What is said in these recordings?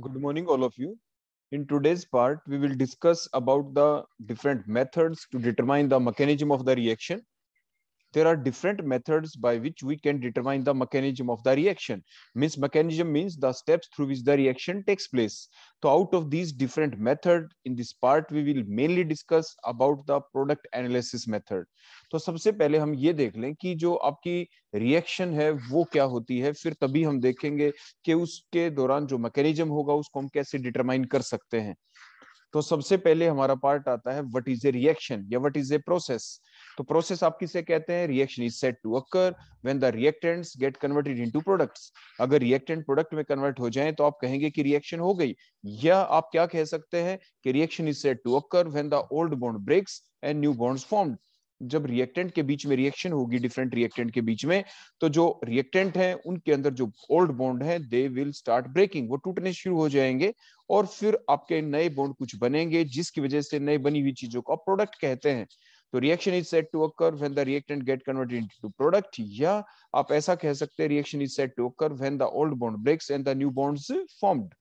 Good morning, all of you. In today's part, we will discuss about the different methods to determine the mechanism of the reaction there are different methods by which we can determine the mechanism of the reaction means mechanism means the steps through which the reaction takes place so out of these different method in this part we will mainly discuss about the product analysis method तो सबसे पहले हम ये देख लें कि जो आपकी रिएक्शन है वो क्या होती है फिर तभी हम देखेंगे कि उसके दौरान जो मैकेनिज्म होगा उसको हम कैसे डिटरमाइन कर सकते हैं तो सबसे पहले हमारा पार्ट आता है व्हाट इज ए रिएक्शन या व्हाट इज ए प्रोसेस तो प्रोसेस आप किसे कहते हैं reaction is said to occur when the reactants get converted into products अगर रिएक्टेंट प्रोडक्ट में कन्वर्ट हो जाएं तो आप कहेंगे कि रिएक्शन हो गई या आप क्या कह सकते हैं कि reaction is said to occur when the old bond breaks and new bonds formed जब रिएक्टेंट के बीच में रिएक्शन होगी डिफरेंट रिएक्टेंट के बीच में तो जो रिएक्टेंट हैं उनके अंदर जो ओल्ड बॉन्ड हैं दे विल स्टार्ट ब्रेकिंग वो टूटने शुरू हो जाएंगे और फिर आपके नए बॉन्ड कुछ बनेंगे जिसकी वजह से नए बनी हुई चीजों को आप प्रोडक्ट कहते हैं तो reaction is said to occur when the reactant get converted into product या आप ऐसा कह सकते हैं reaction is said to occur when the old bond breaks and the new bonds formed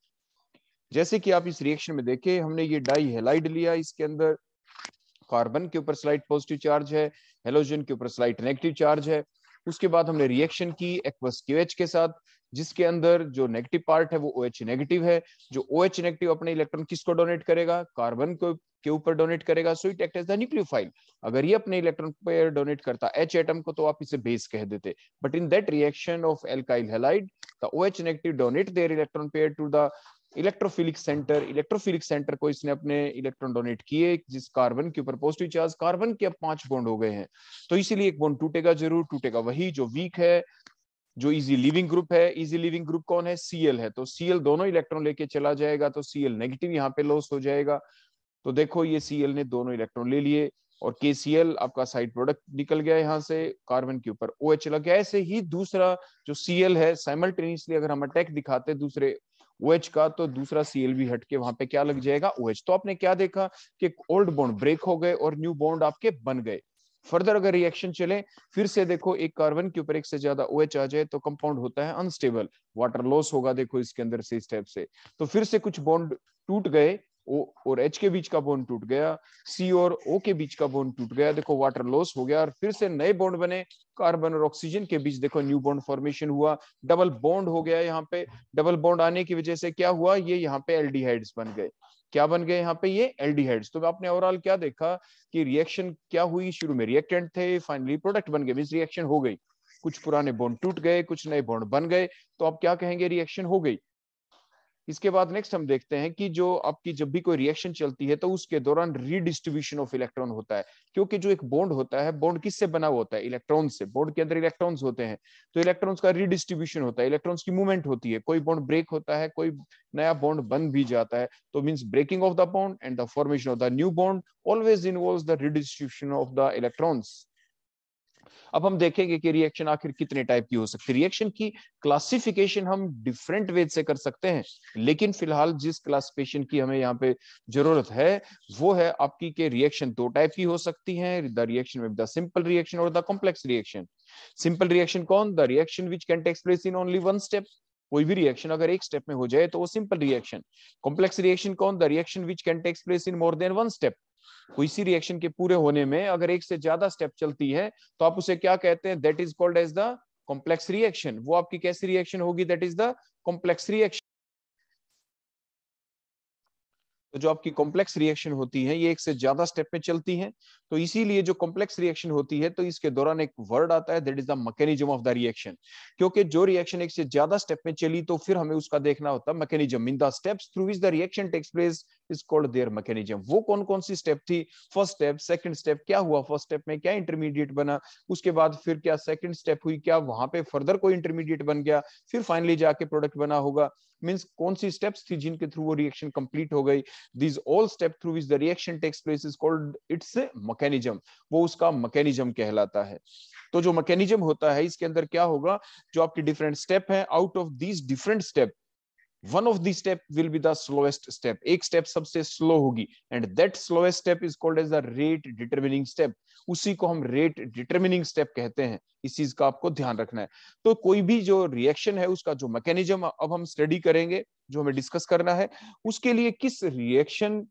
जैसे कि आप इस रिएक्शन में देखें हमने ये डाई हेलाइड लिया इसके अंदर कार्बन के ऊपर स्लाइट पॉजिटिव चार्ज है हेलोजन के ऊपर स्लाइट नेगेटिव चार्ज है उसके बाद हमने रिएक्शन की एक्वस क्यूएच के साथ जिसके अंदर जो नेगेटिव पार्ट है वो ओएच OH नेगेटिव है जो ओएच OH नेगेटिव अपने इलेक्ट्रॉन किसको डोनेट करेगा कार्बन को के ऊपर डोनेट करेगा so it act as the nucleophile अगर ये अपने इलेक्ट्रॉन पे डोनेट करता एच एटम को तो आप इसे बेस कह देते but in that reaction of alkyl halide the O H negative donate their electron pair to the electrophilic centre electrophilic centre को इसने अपने इलेक्ट्रॉन डोनेट किए जिस कार्बन के ऊपर पॉजिटिव चार्ज कार्बन के अब पांच बॉन्ड हो गए हैं तो इसीलिए एक बॉन्ड टूटेगा जरूर टूटेगा वही जो वीक है जो इजी लिविंग ग्रुप है इजी लिविंग ग्रुप कौन है सीएल है तो सीएल दोनों इलेक्ट्रॉन लेके चला जाएगा तो सीएल नेगेटिव यहाँ पे लॉस हो जाएगा तो देखो ये सी ने दोनों इलेक्ट्रॉन ले लिए और के आपका साइड प्रोडक्ट निकल गया यहाँ से कार्बन के ऊपर ओ एच लग गया ऐसे ही दूसरा जो सी है साइमल्टेनियसली अगर हम अटैक दिखाते दूसरे ओ OH का तो दूसरा सी भी हटके वहां पे क्या लग जाएगा ओ OH. तो आपने क्या देखा कि ओल्ड बॉन्ड ब्रेक हो गए और न्यू बॉन्ड आपके बन गए फर्दर अगर रिएक्शन चले फिर से देखो एक कार्बन के ऊपर एक से ज्यादा ओ OH आ जाए तो कंपाउंड होता है अनस्टेबल वाटर लॉस होगा देखो इसके अंदर से स्टेप से तो फिर से कुछ बॉन्ड टूट गए ओ और एच के बीच का बोन टूट गया सी और ओ के बीच का बोन टूट गया देखो वाटर लॉस हो गया और फिर से नए बॉन्ड बने कार्बन और ऑक्सीजन के बीच देखो न्यू बॉन्ड फॉर्मेशन हुआ डबल बॉन्ड हो गया यहाँ पे डबल बॉन्ड आने की वजह से क्या हुआ ये यहाँ पे एल्डिहाइड्स बन गए क्या बन गए यहाँ पे ये एल्डिहाइड्स तो आपने ओवरऑल क्या देखा कि रिएक्शन क्या हुई शुरू में रिएक्टेंट थे फाइनली प्रोडक्ट बन गए मीन रिएक्शन हो गई कुछ पुराने बॉन्ड टूट गए कुछ नए बॉन्ड बन गए तो आप क्या कहेंगे रिएक्शन हो गई इसके बाद नेक्स्ट हम देखते हैं कि जो आपकी जब भी कोई रिएक्शन चलती है तो उसके दौरान रीडिस्ट्रीब्यूशन ऑफ इलेक्ट्रॉन होता है क्योंकि जो एक बॉन्ड होता है बॉन्ड किससे बना हुआ होता है इलेक्ट्रॉन से बॉन्ड के अंदर इलेक्ट्रॉन्स होते हैं तो इलेक्ट्रॉन्स का रीडिस्ट्रीब्यूशन होता है इलेक्ट्रॉन्स की मूवमेंट होती है कोई बॉन्ड ब्रेक होता है कोई नया बॉन्ड बन भी जाता है तो means breaking off the bond and the formation of the new bond always involve the redistribution of the electrons अब हम देखेंगे कि रिएक्शन आखिर कितने टाइप की हो सकती है रिएक्शन की क्लासिफिकेशन हम डिफरेंट वे से कर सकते हैं लेकिन फिलहाल जिस क्लासिफिकेशन की हमें यहाँ पे जरूरत है वो है आपकी के रिएक्शन दो टाइप की हो सकती है the reaction with the simple reaction और the complex reaction simple reaction कौन the reaction which can takes place in only one step कोई भी रिएक्शन अगर एक स्टेप में हो जाए तो वो सिंपल रिएक्शन कॉम्प्लेक्स रिएक्शन कौन the reaction which can takes place in more than one step कोई सी रिएक्शन के पूरे होने में अगर एक से ज्यादा स्टेप चलती है तो आप उसे क्या कहते हैं that is called as the complex reaction वो आपकी कैसी रिएक्शन होगी that is the complex reaction तो जो आपकी कॉम्प्लेक्स रिएक्शन होती है ये एक से ज्यादा स्टेप में चलती है तो इसीलिए जो कॉम्प्लेक्स रिएक्शन होती है तो इसके दौरान एक वर्ड आता है that is the mechanism of the reaction क्योंकि जो रिएक्शन एक से ज्यादा स्टेप में चली तो फिर हमें उसका देखना होता है mechanism in the steps through which the reaction takes place is called their mechanism वो कौन कौन सी स्टेप थी फर्स्ट स्टेप सेकंड स्टेप क्या हुआ फर्स्ट स्टेप में क्या इंटरमीडिएट बना उसके बाद फिर क्या सेकंड स्टेप हुई क्या वहां पे फर्दर कोई इंटरमीडिएट बन गया फिर फाइनली जाके प्रोडक्ट बना होगा मीन्स कौन सी स्टेप्स थी जिनके थ्रू वो रिएक्शन कंप्लीट हो गई these all step through which the reaction takes place is called its mechanism वो उसका मैकेनिज्म कहलाता है तो जो मैकेनिज्म होता है इसके अंदर क्या होगा जो आपके डिफरेंट स्टेप हैं out of these different step one of the step will be the slowest step एक स्टेप सबसे स्लो होगी and that slowest step is called as the rate determining step उसी को हम रेट डिटरमिनिंग स्टेप कहते हैं इस चीज का आपको ध्यान रखना है तो कोई भी जो रिएक्शन है उसका जो मैकेनिज्म अब हम स्टडी करेंगे जो हमें डिस्कस करना है उसके लिए किस रिएक्शन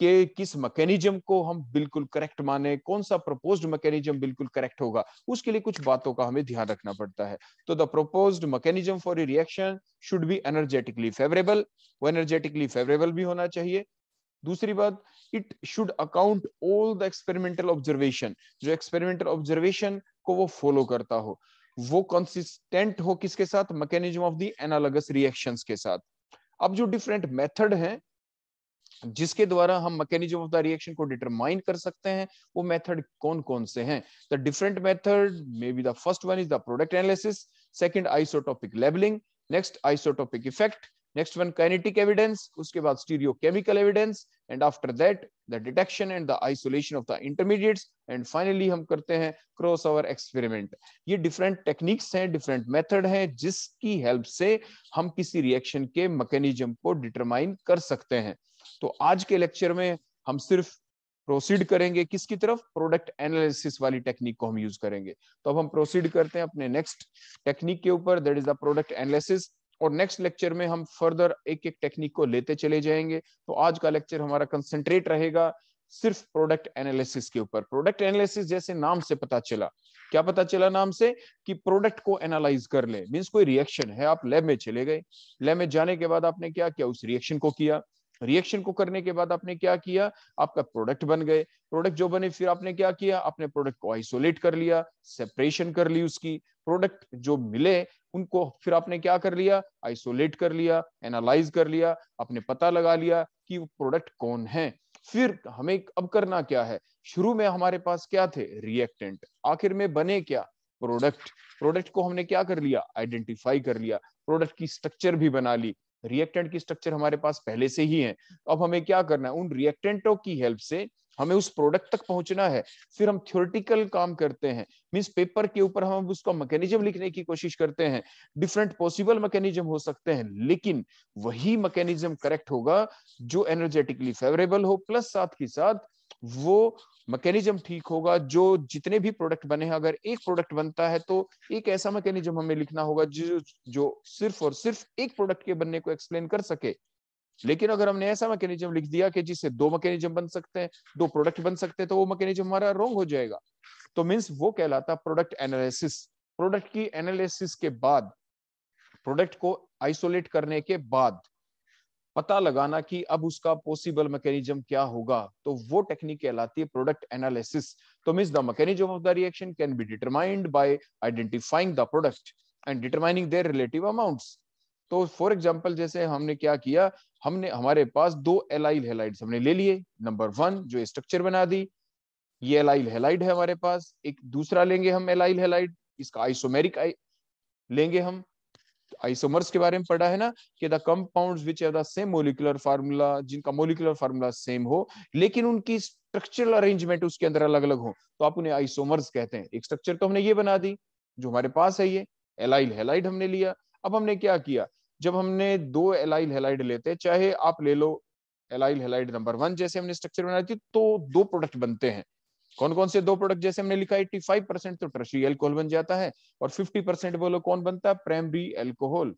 कि किस मैकेनिज्म को हम बिल्कुल करेक्ट माने कौन सा प्रपोज्ड मैकेनिज्म बिल्कुल करेक्ट होगा उसके लिए कुछ बातों का हमें ध्यान रखना पड़ता है तो the proposed mechanism for a reaction should be energetically favourable वो एनर्जेटिकली फेवरेबल भी होना चाहिए दूसरी बात it should account all the experimental observation जो एक्सपेरिमेंटल ऑब्जर्वेशन को वो फॉलो करता हो वो कंसिस्टेंट हो किसके साथ mechanism of the analogous reactions के साथ अब जो डिफरेंट मेथड हैं जिसके द्वारा हम मैकेनिज्म ऑफ द रिएक्शन को डिटरमाइन कर सकते हैं वो मेथड कौन कौन से हैं the different method may be the first one is the product analysis second isotopic labelling next isotopic effect next one kinetic evidence उसके बाद stereochemical evidence and after that the detection and the isolation of the intermediates and finally हम करते हैं crossover experiment ये different techniques हैं different method हैं जिसकी help से हम किसी रिएक्शन के मैकेनिज्म को डिटरमाइन कर सकते हैं तो आज के लेक्चर में हम सिर्फ प्रोसीड करेंगे किसकी तरफ प्रोडक्ट एनालिसिस वाली टेक्निक को हम यूज करेंगे तो अब हम प्रोसीड करते हैं अपने नेक्स्ट टेक्निक के ऊपर that is the product analysis और नेक्स्ट लेक्चर में हम फर्दर एक एक टेक्निक को लेते चले जाएंगे तो आज का लेक्चर हमारा कंसेंट्रेट रहेगा सिर्फ प्रोडक्ट एनालिसिस के ऊपर प्रोडक्ट एनालिसिस जैसे नाम से पता चला क्या पता चला नाम से कि प्रोडक्ट को एनालाइज कर ले मींस कोई रिएक्शन है आप लैब में चले गए लैब में जाने के बाद आपने क्या किया उस रिएक्शन को किया रिएक्शन को करने के बाद आपने क्या किया आपका प्रोडक्ट बन गए प्रोडक्ट जो बने फिर आपने क्या किया आपने प्रोडक्ट को आइसोलेट कर लिया सेपरेशन कर ली उसकी प्रोडक्ट जो मिले उनको फिर आपने क्या कर लिया आइसोलेट कर लिया एनालाइज कर लिया आपने पता लगा लिया कि वो प्रोडक्ट कौन है फिर हमें अब करना क्या है शुरू में हमारे पास क्या थे रिएक्टेंट आखिर में बने क्या प्रोडक्ट प्रोडक्ट को हमने क्या कर लिया आइडेंटिफाई कर लिया प्रोडक्ट की स्ट्रक्चर भी बना ली रिएक्टेंट की स्ट्रक्चर हमारे पास पहले से ही है तो अब हमें क्या करना है उन रिएक्टेंटों की हेल्प से हमें उस प्रोडक्ट तक पहुंचना है फिर हम थ्योरेटिकल काम करते हैं मीन्स पेपर के ऊपर हम उसका मैकेनिज्म लिखने की कोशिश करते हैं डिफरेंट पॉसिबल मैकेनिज्म हो सकते हैं लेकिन वही मैकेनिज्म करेक्ट होगा जो एनर्जेटिकली फेवरेबल हो प्लस साथ ही साथ वो मैकेनिज्म ठीक होगा जो जितने भी प्रोडक्ट बने हैं अगर एक प्रोडक्ट बनता है तो एक ऐसा मैकेनिज्म हमें लिखना होगा जो जो सिर्फ और सिर्फ एक प्रोडक्ट के बनने को एक्सप्लेन कर सके लेकिन अगर हमने ऐसा मैकेनिज्म लिख दिया कि जिससे दो मैकेनिज्म बन सकते हैं दो प्रोडक्ट बन सकते हैं तो वो मैकेनिज्म हमारा रॉन्ग हो जाएगा तो मीन्स वो कहलाता प्रोडक्ट एनालिसिस प्रोडक्ट की एनालिसिस के बाद प्रोडक्ट को आइसोलेट करने के बाद पता लगाना कि अब उसका पॉसिबल मैकेनिज्म क्या होगा तो वो टेक्निक कहलाती है प्रोडक्ट एनालिसिस तो mean the mechanism of the reaction can be determined by identifying the product and determining their relative amounts तो फॉर एग्जांपल जैसे हमने क्या किया हमने हमारे पास दो एलाइल हैलाइड्स हमने ले लिए नंबर वन जो स्ट्रक्चर बना दी ये एलाइल हैलाइड है हमारे पास एक दूसरा लेंगे हम एलाइल हैलाइड इसका आइसोमेरिक लेंगे हम आइसोमर्स के बारे में पढ़ा है ना कि the compounds which are the same molecular formula जिनका मोलिकुलर फार्मूला सेम हो लेकिन उनकी स्ट्रक्चरल अरेंजमेंट उसके अंदर अलग अलग हो तो आप उन्हें आइसोमर्स कहते हैं एक स्ट्रक्चर तो हमने ये बना दी जो हमारे पास है ये एलाइल हेलाइड हमने लिया अब हमने क्या किया जब हमने दो एलाइल हेलाइड लेते हैं चाहे आप ले लो एलाइल हेलाइड नंबर वन जैसे हमने स्ट्रक्चर बनाई थी तो दो प्रोडक्ट बनते हैं कौन कौन से दो प्रोडक्ट जैसे हमने लिखा एट्टी फाइव परसेंट तो टर्शरी एल्कोहल बन जाता है और फिफ्टी परसेंट बोलो कौन बनता है प्राइमरी एल्कोहल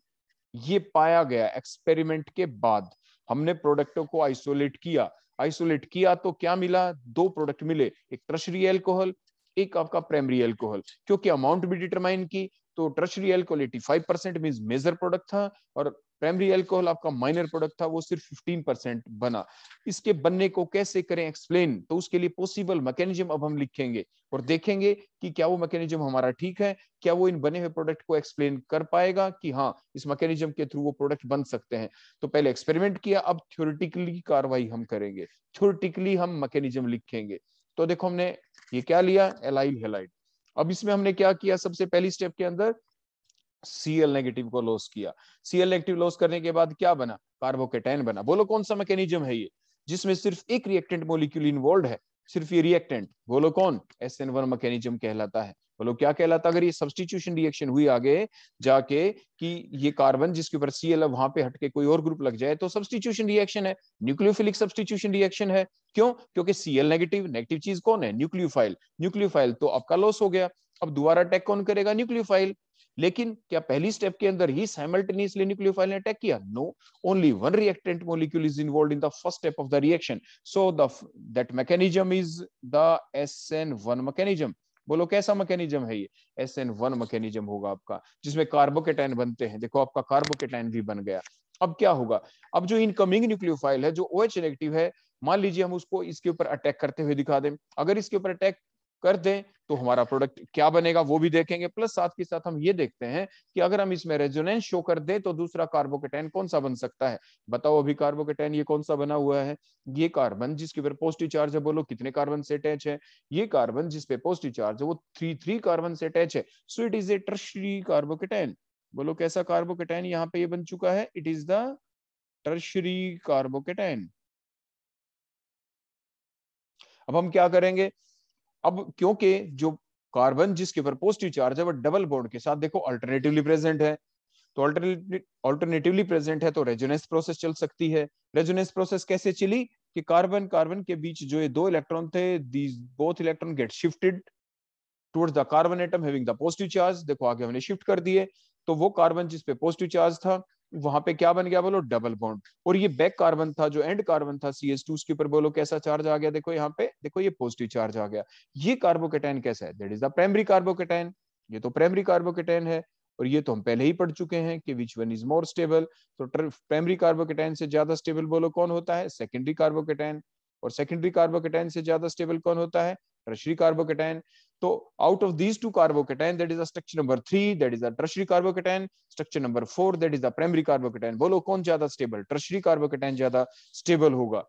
ये पाया गया एक्सपेरिमेंट के बाद हमने प्रोडक्टों को आइसोलेट किया आइसोलेट किया तो क्या मिला दो प्रोडक्ट मिले एक ट्रशरी एल्कोहल एक आपका प्राइमरी एल्कोहल क्योंकि अमाउंट भी डिटरमाइन की तो tertiary alcohol eighty 5 percent mean major product था और प्राइमरी एल्कोहल आपका माइनर प्रोडक्ट था वो सिर्फ 15 परसेंट बना इसके बनने को कैसे करें एक्सप्लेन तो उसके लिए पॉसिबल मैकेनिज्म अब हम लिखेंगे और देखेंगे कि क्या वो मैकेनिज्म हमारा ठीक है क्या वो इन बने हुए प्रोडक्ट को एक्सप्लेन कर पाएगा कि हाँ इस मैकेनिज्म के थ्रू वो प्रोडक्ट बन सकते हैं तो पहले एक्सपेरिमेंट किया अब थ्योरिटिकली कार्रवाई हम करेंगे थ्योरिटिकली हम मैकेनिज्म लिखेंगे तो देखो हमने ये क्या लिया एलाइल हेलाइट अब इसमें हमने क्या किया सबसे पहली स्टेप के अंदर सीएल नेगेटिव को लॉस किया सीएल नेगेटिव लॉस करने के बाद क्या बना कार्बोकेटाइन बना बोलो कौन सा मैकेनिज्म है ये जिसमें सिर्फ एक रिएक्टेंट मोलिक्यूल इन्वॉल्व है सिर्फ ये रिएक्टेंट बोलो कौन एस एन वन मैकेनिज्म कहलाता है मतलब क्या कहलाता अगर ये सब्सटीट्यूशन रिएक्शन हुई आगे जाके कि ये कार्बन जिसके ऊपर सी एल वहां पे हटके कोई और ग्रुप लग जाए तो सब्सटीट्यूशन रिएक्शन है न्यूक्लियोफिलिक सब्सटीट्यूशन रिएक्शन है क्यों क्योंकि सी एल नेगेटिव नेगेटिव चीज कौन है न्यूक्लियोफाइल न्यूक्लियोफाइल तो आपका लॉस हो गया अब दोबारा अटैक कौन करेगा न्यूक्लियोफाइल लेकिन क्या पहली स्टेप के अंदर ही साइमल्टेनियसली न्यूक्लियोफाइल ने अटैक किया no only one reactant molecule is involve in the first step of the reaction so that mechanism is the S N one mechanism बोलो कैसा मैकेनिज्म है ये एस एन वन मैकेनिज्म होगा आपका जिसमें carbocation बनते हैं देखो आपका कार्बोकेटाइन भी बन गया अब क्या होगा अब जो इनकमिंग न्यूक्लियोफाइल है जो ओ एच नेगेटिव है मान लीजिए हम उसको इसके ऊपर अटैक करते हुए दिखा दें अगर इसके ऊपर अटैक कर दें तो हमारा प्रोडक्ट क्या बनेगा वो भी देखेंगे प्लस साथ के साथ हम ये देखते हैं कि अगर हम इसमें रेजोनेंस शो कर दें तो दूसरा कार्बोकेटेन कौन सा बन सकता है बताओ अभी कार्बोकेटेन ये कौन सा बना हुआ है ये कार्बन जिसके ऊपर पॉजिटिव चार्ज है बोलो कितने कार्बन से अटैच है ये कार्बन जिसपे पॉजिटिव चार्ज है वो थ्री थ्री कार्बन से अटैच है so it is a tertiary carbocation बोलो कैसा कार्बोकेटेन यहाँ पे ये बन चुका है it is the tertiary carbocation अब हम क्या करेंगे अब क्योंकि जो कार्बन जिसके ऊपर पॉजिटिव चार्ज है वो डबल बॉन्ड के साथ देखो अल्टरनेटिवली प्रेजेंट है तो अल्टरनेटिवली प्रेजेंट है तो रेजोनेंस प्रोसेस चल सकती है रेजोनेंस प्रोसेस कैसे चली कि कार्बन कार्बन के बीच जो ये दो इलेक्ट्रॉन थे these both electron get shifted towards the carbon atom having the positive charge देखो आगे हमने शिफ्ट कर दिए तो वो कार्बन जिस पे पॉजिटिव चार्ज था वहां पे क्या बन गया बोलो डबल बॉन्ड और ये बैक कार्बन था जो एंड कार्बन था सी एस टू उसके ऊपर बोलो कैसा चार्ज आ गया देखो यहाँ पे देखो ये पॉजिटिव चार्ज आ गया ये कार्बोकेटाइन कैसा है that is the primary carbocation ये तो प्राइमरी कार्बोकेटाइन है और ये तो हम पहले ही पढ़ चुके हैं कि which one is more stable तो प्राइमरी कार्बोकेटाइन से ज्यादा स्टेबल बोलो कौन होता है सेकेंडरी कार्बोकेटाइन और सेकेंडरी कार्बोकेटाइन से ज्यादा स्टेबल कौन होता है टर्शरी कार्बोकेटाइन तो out of these two carbocation that is a structure number three that is a tertiary carbocation structure number four that is a primary carbocation बोलो कौन ज्यादा स्टेबल ट्रशरी कार्बोकेटाइन ज्यादा स्टेबल होगा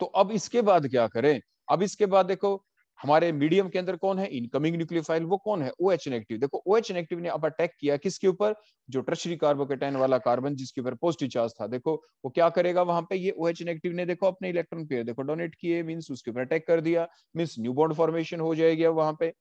तो अब इसके बाद क्या करें अब इसके बाद देखो हमारे मीडियम के अंदर कौन है इनकमिंग न्यूक्लियोफाइल वो कौन है ओ एच नेगेटिव देखो ओ एच नेगेटिव ने अब अटैक किया किसके ऊपर जो ट्रशरी कार्बोकेटाइन वाला कार्बन जिसके ऊपर पॉजिटिव चार्ज था देखो वो क्या करेगा वहां पे ये ओ एच नेगेटिव ने देखो अपने इलेक्ट्रॉन पेयर देखो डोनेट किए मीन्स उसके ऊपर अटैक कर दिया मीन्स न्यू बॉन्ड फॉर्मेशन हो जाएगी वहां पे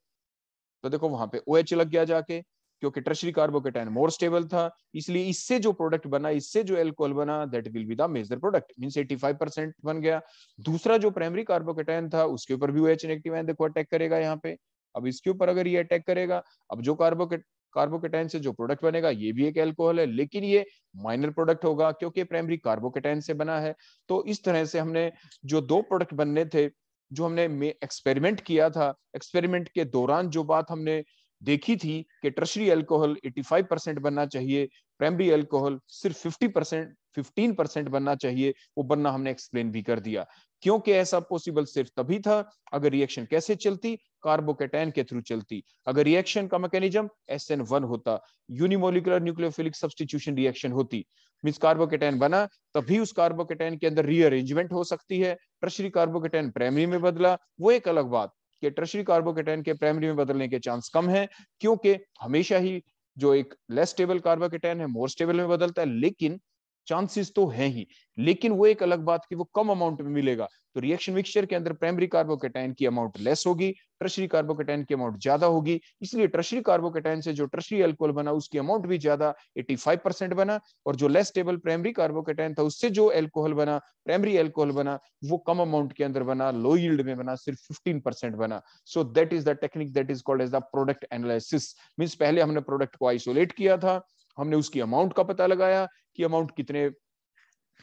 तो देखो वहां पे ओ OH लग गया जाके क्योंकि टर्शरी कार्बोकेटाइन मोर स्टेबल था इसलिए इससे जो प्रोडक्ट बना इससे जो एल्कोहल बना that will be the major product mean eighty five percent बन गया दूसरा जो प्राइमरी कार्बोकेटाइन था उसके ऊपर भी एच नेगेटिव आयन देखो अटैक करेगा यहाँ पे अब इसके ऊपर अगर ये अटैक करेगा अब जो कार्बोकेट कार्बोकेटाइन से जो प्रोडक्ट बनेगा ये भी एक एल्कोहल है लेकिन ये माइनर प्रोडक्ट होगा क्योंकि प्राइमरी कार्बोकेटाइन से बना है तो इस तरह से हमने जो दो प्रोडक्ट बनने थे जो हमने एक्सपेरिमेंट किया था एक्सपेरिमेंट के दौरान जो बात हमने देखी थी कि ट्रशरी अल्कोहल 85 परसेंट बनना चाहिए प्राइमरी अल्कोहल सिर्फ 50 परसेंट फिफ्टीन परसेंट बनना चाहिए वो बनना हमने एक्सप्लेन भी कर दिया क्योंकि ऐसा पॉसिबल सिर्फ तभी था अगर रिएक्शन कैसे चलती कार्बोकेटैन के थ्रू चलती अगर रिएक्शन का मैकेनिज्म एस एन वन होता यूनिमोलिकुलर न्यूक्लियोफिलिक सब्सटीट्यूशन रिएक्शन होती मीन्स कार्बोकेटैन बना तभी उस कार्बोकेटैन के अंदर रीअरेंजमेंट हो सकती है टर्शरी कार्बोकेटैन प्राइमरी में बदला वो एक अलग बात कि टर्शरी कार्बोकेटाइन के प्राइमरी में बदलने के चांस कम है क्योंकि हमेशा ही जो एक लेस स्टेबल कार्बोकेटाइन है मोर स्टेबल में बदलता है लेकिन चांसेस तो है ही लेकिन वो एक अलग बात कि वो कम अमाउंट में मिलेगा तो रिएक्शन मिक्सचर के अंदर प्राइमरी कार्बोकेटाइन की अमाउंट लेस होगी ट्रशरी कार्बोकेटाइन की अमाउंट ज्यादा होगी इसलिए ट्रशरी कार्बोकेटाइन से जो ट्रशरी एल्कोहल बना उसकी अमाउंट भी ज्यादा 85 परसेंट बना और जो लेस स्टेबल प्राइमरी कार्बोकेटाइन था उससे जो एल्कोहल बना प्राइमरी एल्कोहल बना वो कम अमाउंट के अंदर बना लो यील्ड में बना सिर्फ फिफ्टीन बना so that is the technique that is called as the product analysis means पहले हमने प्रोडक्ट को आइसोलेट किया था हमने उसकी अमाउंट का पता लगाया कि अमाउंट कितने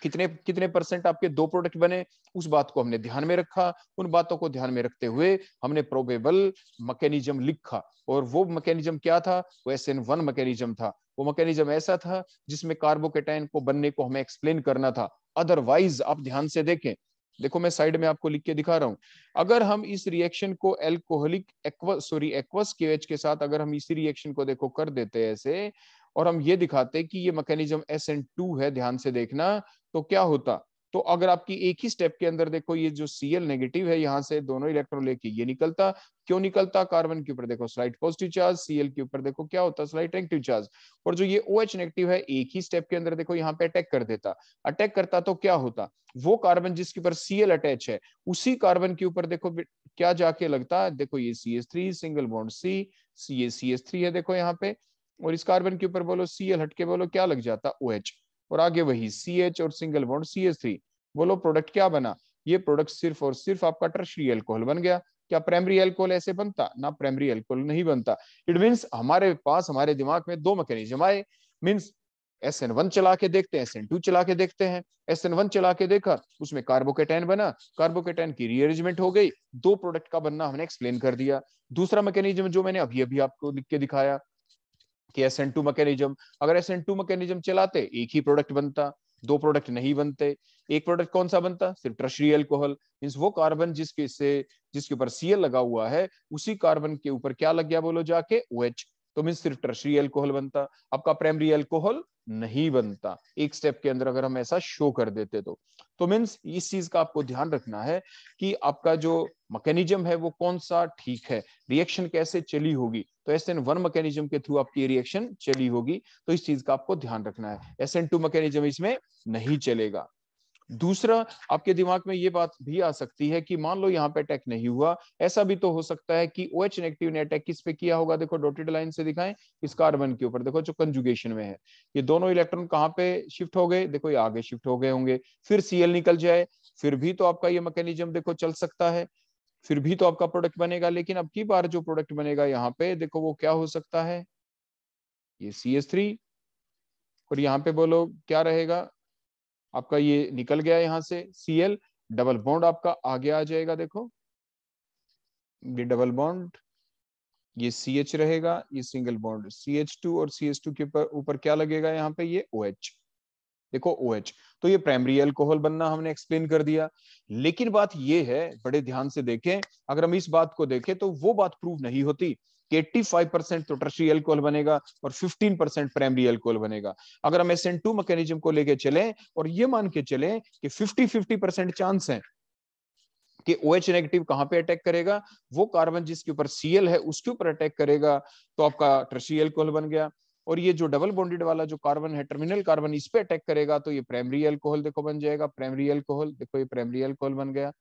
कितने कितने परसेंट आपके दो प्रोडक्ट बने उस बात को हमने ध्यान में रखा उन बातों को ध्यान में रखते हुए हमने प्रोबेबल मकैनिज्म लिखा और वो मकैनिज्म क्या था वो एस एन वन मकैनिज्म था वो मकैनिज्म ऐसा था जिसमें कार्बोकेटाइन को बनने को हमें एक्सप्लेन करना था अदरवाइज आप ध्यान से देखें देखो मैं साइड में आपको लिख के दिखा रहा हूं अगर हम इस रिएक्शन को एल्कोहलिक एक्वस सॉरी एक्वस के के साथ अगर हम इसी रिएक्शन को देखो कर देते हैं ऐसे और हम ये दिखाते कि ये मैकेनिज्म एस एन टू है ध्यान से देखना तो क्या होता तो अगर आपकी एक ही स्टेप के अंदर देखो ये जो सीएल नेगेटिव है यहाँ से दोनों इलेक्ट्रॉन लेके ये निकलता क्यों निकलता कार्बन के ऊपर देखो स्लाइट पॉजिटिव चार्ज सीएल के ऊपर देखो क्या होता स्लाइट नेगेटिव चार्ज और जो ये ओ OH नेगेटिव है एक ही स्टेप के अंदर देखो यहाँ पे अटैक कर देता अटैक करता तो क्या होता वो कार्बन जिसके ऊपर सीएल अटैच है उसी कार्बन के ऊपर देखो क्या जाके लगता देखो ये सी सिंगल बॉन्ड सी सी है देखो यहाँ पे और इस कार्बन के ऊपर बोलो सी एल हटके बोलो क्या लग जाता ओ OH, और आगे वही सी एच और single bond C H three बोलो प्रोडक्ट क्या बना ये प्रोडक्ट सिर्फ और सिर्फ आपका टर्शरी एल्कोहल बन गया क्या प्राइमरी एल्कोहल ऐसे बनता ना प्राइमरी एल्कोहल नहीं बनता इट मीन हमारे पास हमारे दिमाग में दो मैकेनिज्म आए मीन्स एस एन वन चला के देखते हैं एस एन टू चला के देखते हैं एस एन वन चला के देखा उसमें कार्बोकेटाइन बना कार्बोकेटाइन की रीअरेंजमेंट हो गई दो प्रोडक्ट का बनना हमने एक्सप्लेन कर दिया दूसरा मैकेनिज्म जो मैंने अभी अभी आपको लिख के दिखाया कि एस एन टू मैकेनिज्म अगर एस एन टू मैकेनिज्म चलाते एक ही प्रोडक्ट बनता दो प्रोडक्ट नहीं बनते एक प्रोडक्ट कौन सा बनता सिर्फ ट्रशरी एल्कोहल मीन्स वो कार्बन जिसके से जिसके ऊपर सीएल लगा हुआ है उसी कार्बन के ऊपर क्या लग गया बोलो जाके ओ OH, तो मीन्स सिर्फ टर्शरी एल्कोहल बनता आपका प्राइमरी एल्कोहल नहीं बनता एक स्टेप के अंदर अगर हम ऐसा शो कर देते तो तो मीन्स इस चीज का आपको ध्यान रखना है कि आपका जो मैकेनिज्म है वो कौन सा ठीक है रिएक्शन कैसे चली होगी तो एस एन वन मैकेनिज्म के थ्रू आपकी रिएक्शन चली होगी तो इस चीज का आपको ध्यान रखना है एस एन टू मैकेनिज्म इसमें नहीं चलेगा दूसरा आपके दिमाग में ये बात भी आ सकती है कि मान लो यहाँ पे अटैक नहीं हुआ ऐसा भी तो हो सकता है कि ओ OH नेगेटिव ने अटैक किस पे किया होगा देखो डॉटेड लाइन से दिखाएं इस कार्बन के ऊपर देखो जो कंजुगेशन में है ये दोनों इलेक्ट्रॉन कहाँ पे शिफ्ट हो गए देखो ये आगे शिफ्ट हो गए होंगे फिर सीएल निकल जाए फिर भी तो आपका ये मैकेनिज्म देखो चल सकता है फिर भी तो आपका प्रोडक्ट बनेगा लेकिन अब की बार जो प्रोडक्ट बनेगा यहाँ पे देखो वो क्या हो सकता है ये सी एस थ्री और यहाँ पे बोलो क्या रहेगा आपका ये निकल गया यहां से सी एल डबल बॉन्ड आपका आगे आ जाएगा देखो ये डबल बॉन्ड ये सी एच रहेगा ये single bond C H two और सी एच टू के ऊपर क्या लगेगा यहाँ पे ये ओ OH. एच देखो ओ OH. तो ये प्राइमरी अल्कोहल बनना हमने एक्सप्लेन कर दिया लेकिन बात ये है बड़े ध्यान से देखें अगर हम इस बात को देखें तो वो बात प्रूव नहीं होती 85 परसेंट तो टर्शरी एल्कोहल बनेगा और 15 परसेंट प्राइमरी एल्कोहल बनेगा अगर हम एस एन टू मैकेनिज्म को लेके चले और ये मान के चले कि 50 50 परसेंट चांस है कि ओ OH नेगेटिव कहां पे अटैक करेगा वो कार्बन जिसके ऊपर सीएल है उसके ऊपर अटैक करेगा तो आपका टर्शी एल्कोहल बन गया और ये जो डबल बॉन्डेड वाला जो कार्बन है टर्मिनल कार्बन इस पे अटैक करेगा तो ये प्राइमरी एल्कोहल देखो बन जाएगा प्राइमरी एल्कोहल देखो ये प्राइमरी एल्कोहल बन गया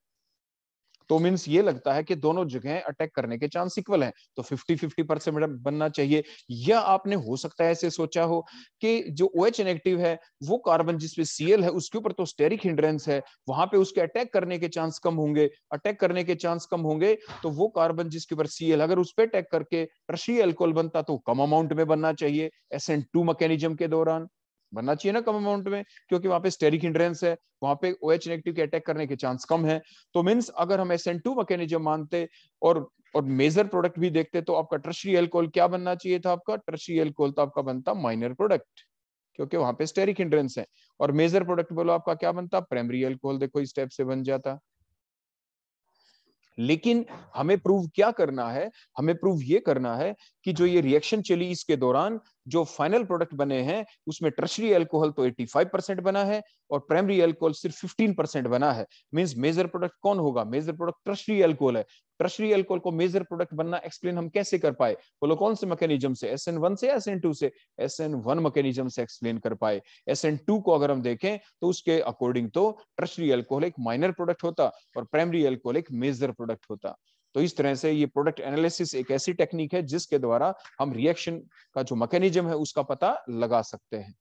तो मीन्स ये लगता है कि दोनों जगह अटैक करने के चांस इक्वल हैं तो 50 50 परसेंट बनना चाहिए या आपने हो सकता है ऐसे सोचा हो कि जो ओ OH नेगेटिव है वो कार्बन जिसपे सीएल है उसके ऊपर तो स्टेरिक हिंड्रेंस है वहां पे उसके अटैक करने के चांस कम होंगे अटैक करने के चांस कम होंगे तो वो कार्बन जिसके ऊपर सीएल अगर उस पर अटैक करके रशी एल्कोहल बनता तो कम अमाउंट में बनना चाहिए एस एन टू मैकेनिज्म के दौरान बनना चाहिए ना कम अमाउंट में क्योंकि वहां पे स्टेरिक हिंड्रेंस है वहां पे ओएच नेगेटिव के अटैक करने के चांस कम है तो मीन्स अगर हम एस एन टू मैकेनिज्म मानते और और मेजर प्रोडक्ट भी देखते तो आपका ट्रशरी एल्कोल क्या बनना चाहिए था आपका ट्रशरी एल्कोल तो आपका बनता माइनर प्रोडक्ट क्योंकि वहां पे स्टेरिक हिंड्रेंस है और मेजर प्रोडक्ट बोलो आपका क्या बनता प्राइमरी एल्कोहल देखो इस टाइप से बन जाता लेकिन हमें प्रूव क्या करना है हमें प्रूव ये करना है कि जो ये रिएक्शन चली इसके दौरान जो फाइनल प्रोडक्ट बने हैं उसमें ट्रशरी एल्कोहल तो 85 परसेंट बना है और प्राइमरी एल्कोहल सिर्फ 15 परसेंट बना है मीन्स मेजर प्रोडक्ट कौन होगा मेजर प्रोडक्ट ट्रशरी एल्कोहल है ट्रशरी एल्कोहल को मेजर प्रोडक्ट बनना एक्सप्लेन हम कैसे कर पाए बोलो कौन से मैकेनिज्म से एस एन वन से एस एन टू से एस एन वन मैकेनिज्म से एक्सप्लेन कर पाए एस एन टू को अगर हम देखें तो उसके अकॉर्डिंग तो ट्रशरी एल्कोहल एक माइनर प्रोडक्ट होता और प्राइमरी एल्कोहल एक मेजर प्रोडक्ट होता तो इस तरह से ये प्रोडक्ट एनालिसिस एक ऐसी टेक्निक है जिसके द्वारा हम रिएक्शन का जो मैकेनिज्म है उसका पता लगा सकते हैं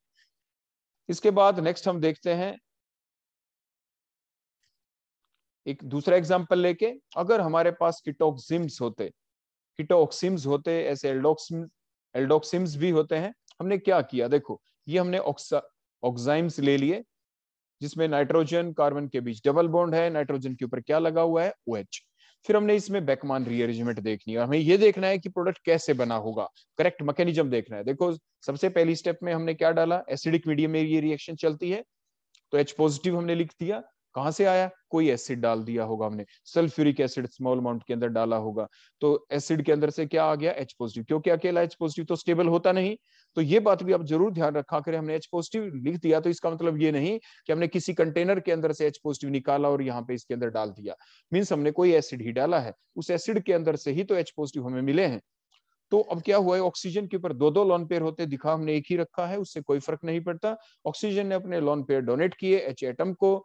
इसके बाद नेक्स्ट हम देखते हैं एक दूसरा एग्जाम्पल लेके अगर हमारे पास किटोक्सिम्स होते किटोक्सिम्स होते ऐसे एल्डोक्सिम एल्डोक्सिम्स भी होते हैं हमने क्या किया देखो ये हमने ऑक्साइम्स ले लिए जिसमें नाइट्रोजन कार्बन के बीच डबल बॉन्ड है नाइट्रोजन के ऊपर क्या लगा हुआ है ओ OH. फिर हमने इसमें बैकमान रीअरेंजमेंट देखनी है हमें ये देखना है कि प्रोडक्ट कैसे बना होगा करेक्ट मैकेनिज्म देखना है देखो सबसे पहली स्टेप में हमने क्या डाला एसिडिक मीडियम में ये रिएक्शन चलती है तो एच पॉजिटिव हमने लिख दिया कहां से आया कोई एसिड डाल दिया होगा हमने सल्फ्यूरिक एसिड स्मॉल अमाउंट के अंदर डाला होगा तो एसिड के अंदर से क्या आ गया एच पॉजिटिव क्योंकि अकेला एच पॉजिटिव तो स्टेबल होता नहीं तो ये बात भी आप जरूर ध्यान रखा करें हमने एच पॉजिटिव लिख दिया तो इसका मतलब ये नहीं कि हमने किसी कंटेनर के अंदर से एच पॉजिटिव निकाला और यहाँ पे इसके अंदर डाल दिया मीन्स हमने कोई एसिड ही डाला है उस एसिड के अंदर से ही तो एच पॉजिटिव हमें मिले हैं तो अब क्या हुआ है ऑक्सीजन के ऊपर दो दो लॉन पेयर होते दिखा हमने एक ही रखा है उससे कोई फर्क नहीं पड़ता ऑक्सीजन ने अपने लॉन पेयर डोनेट किए एच एटम को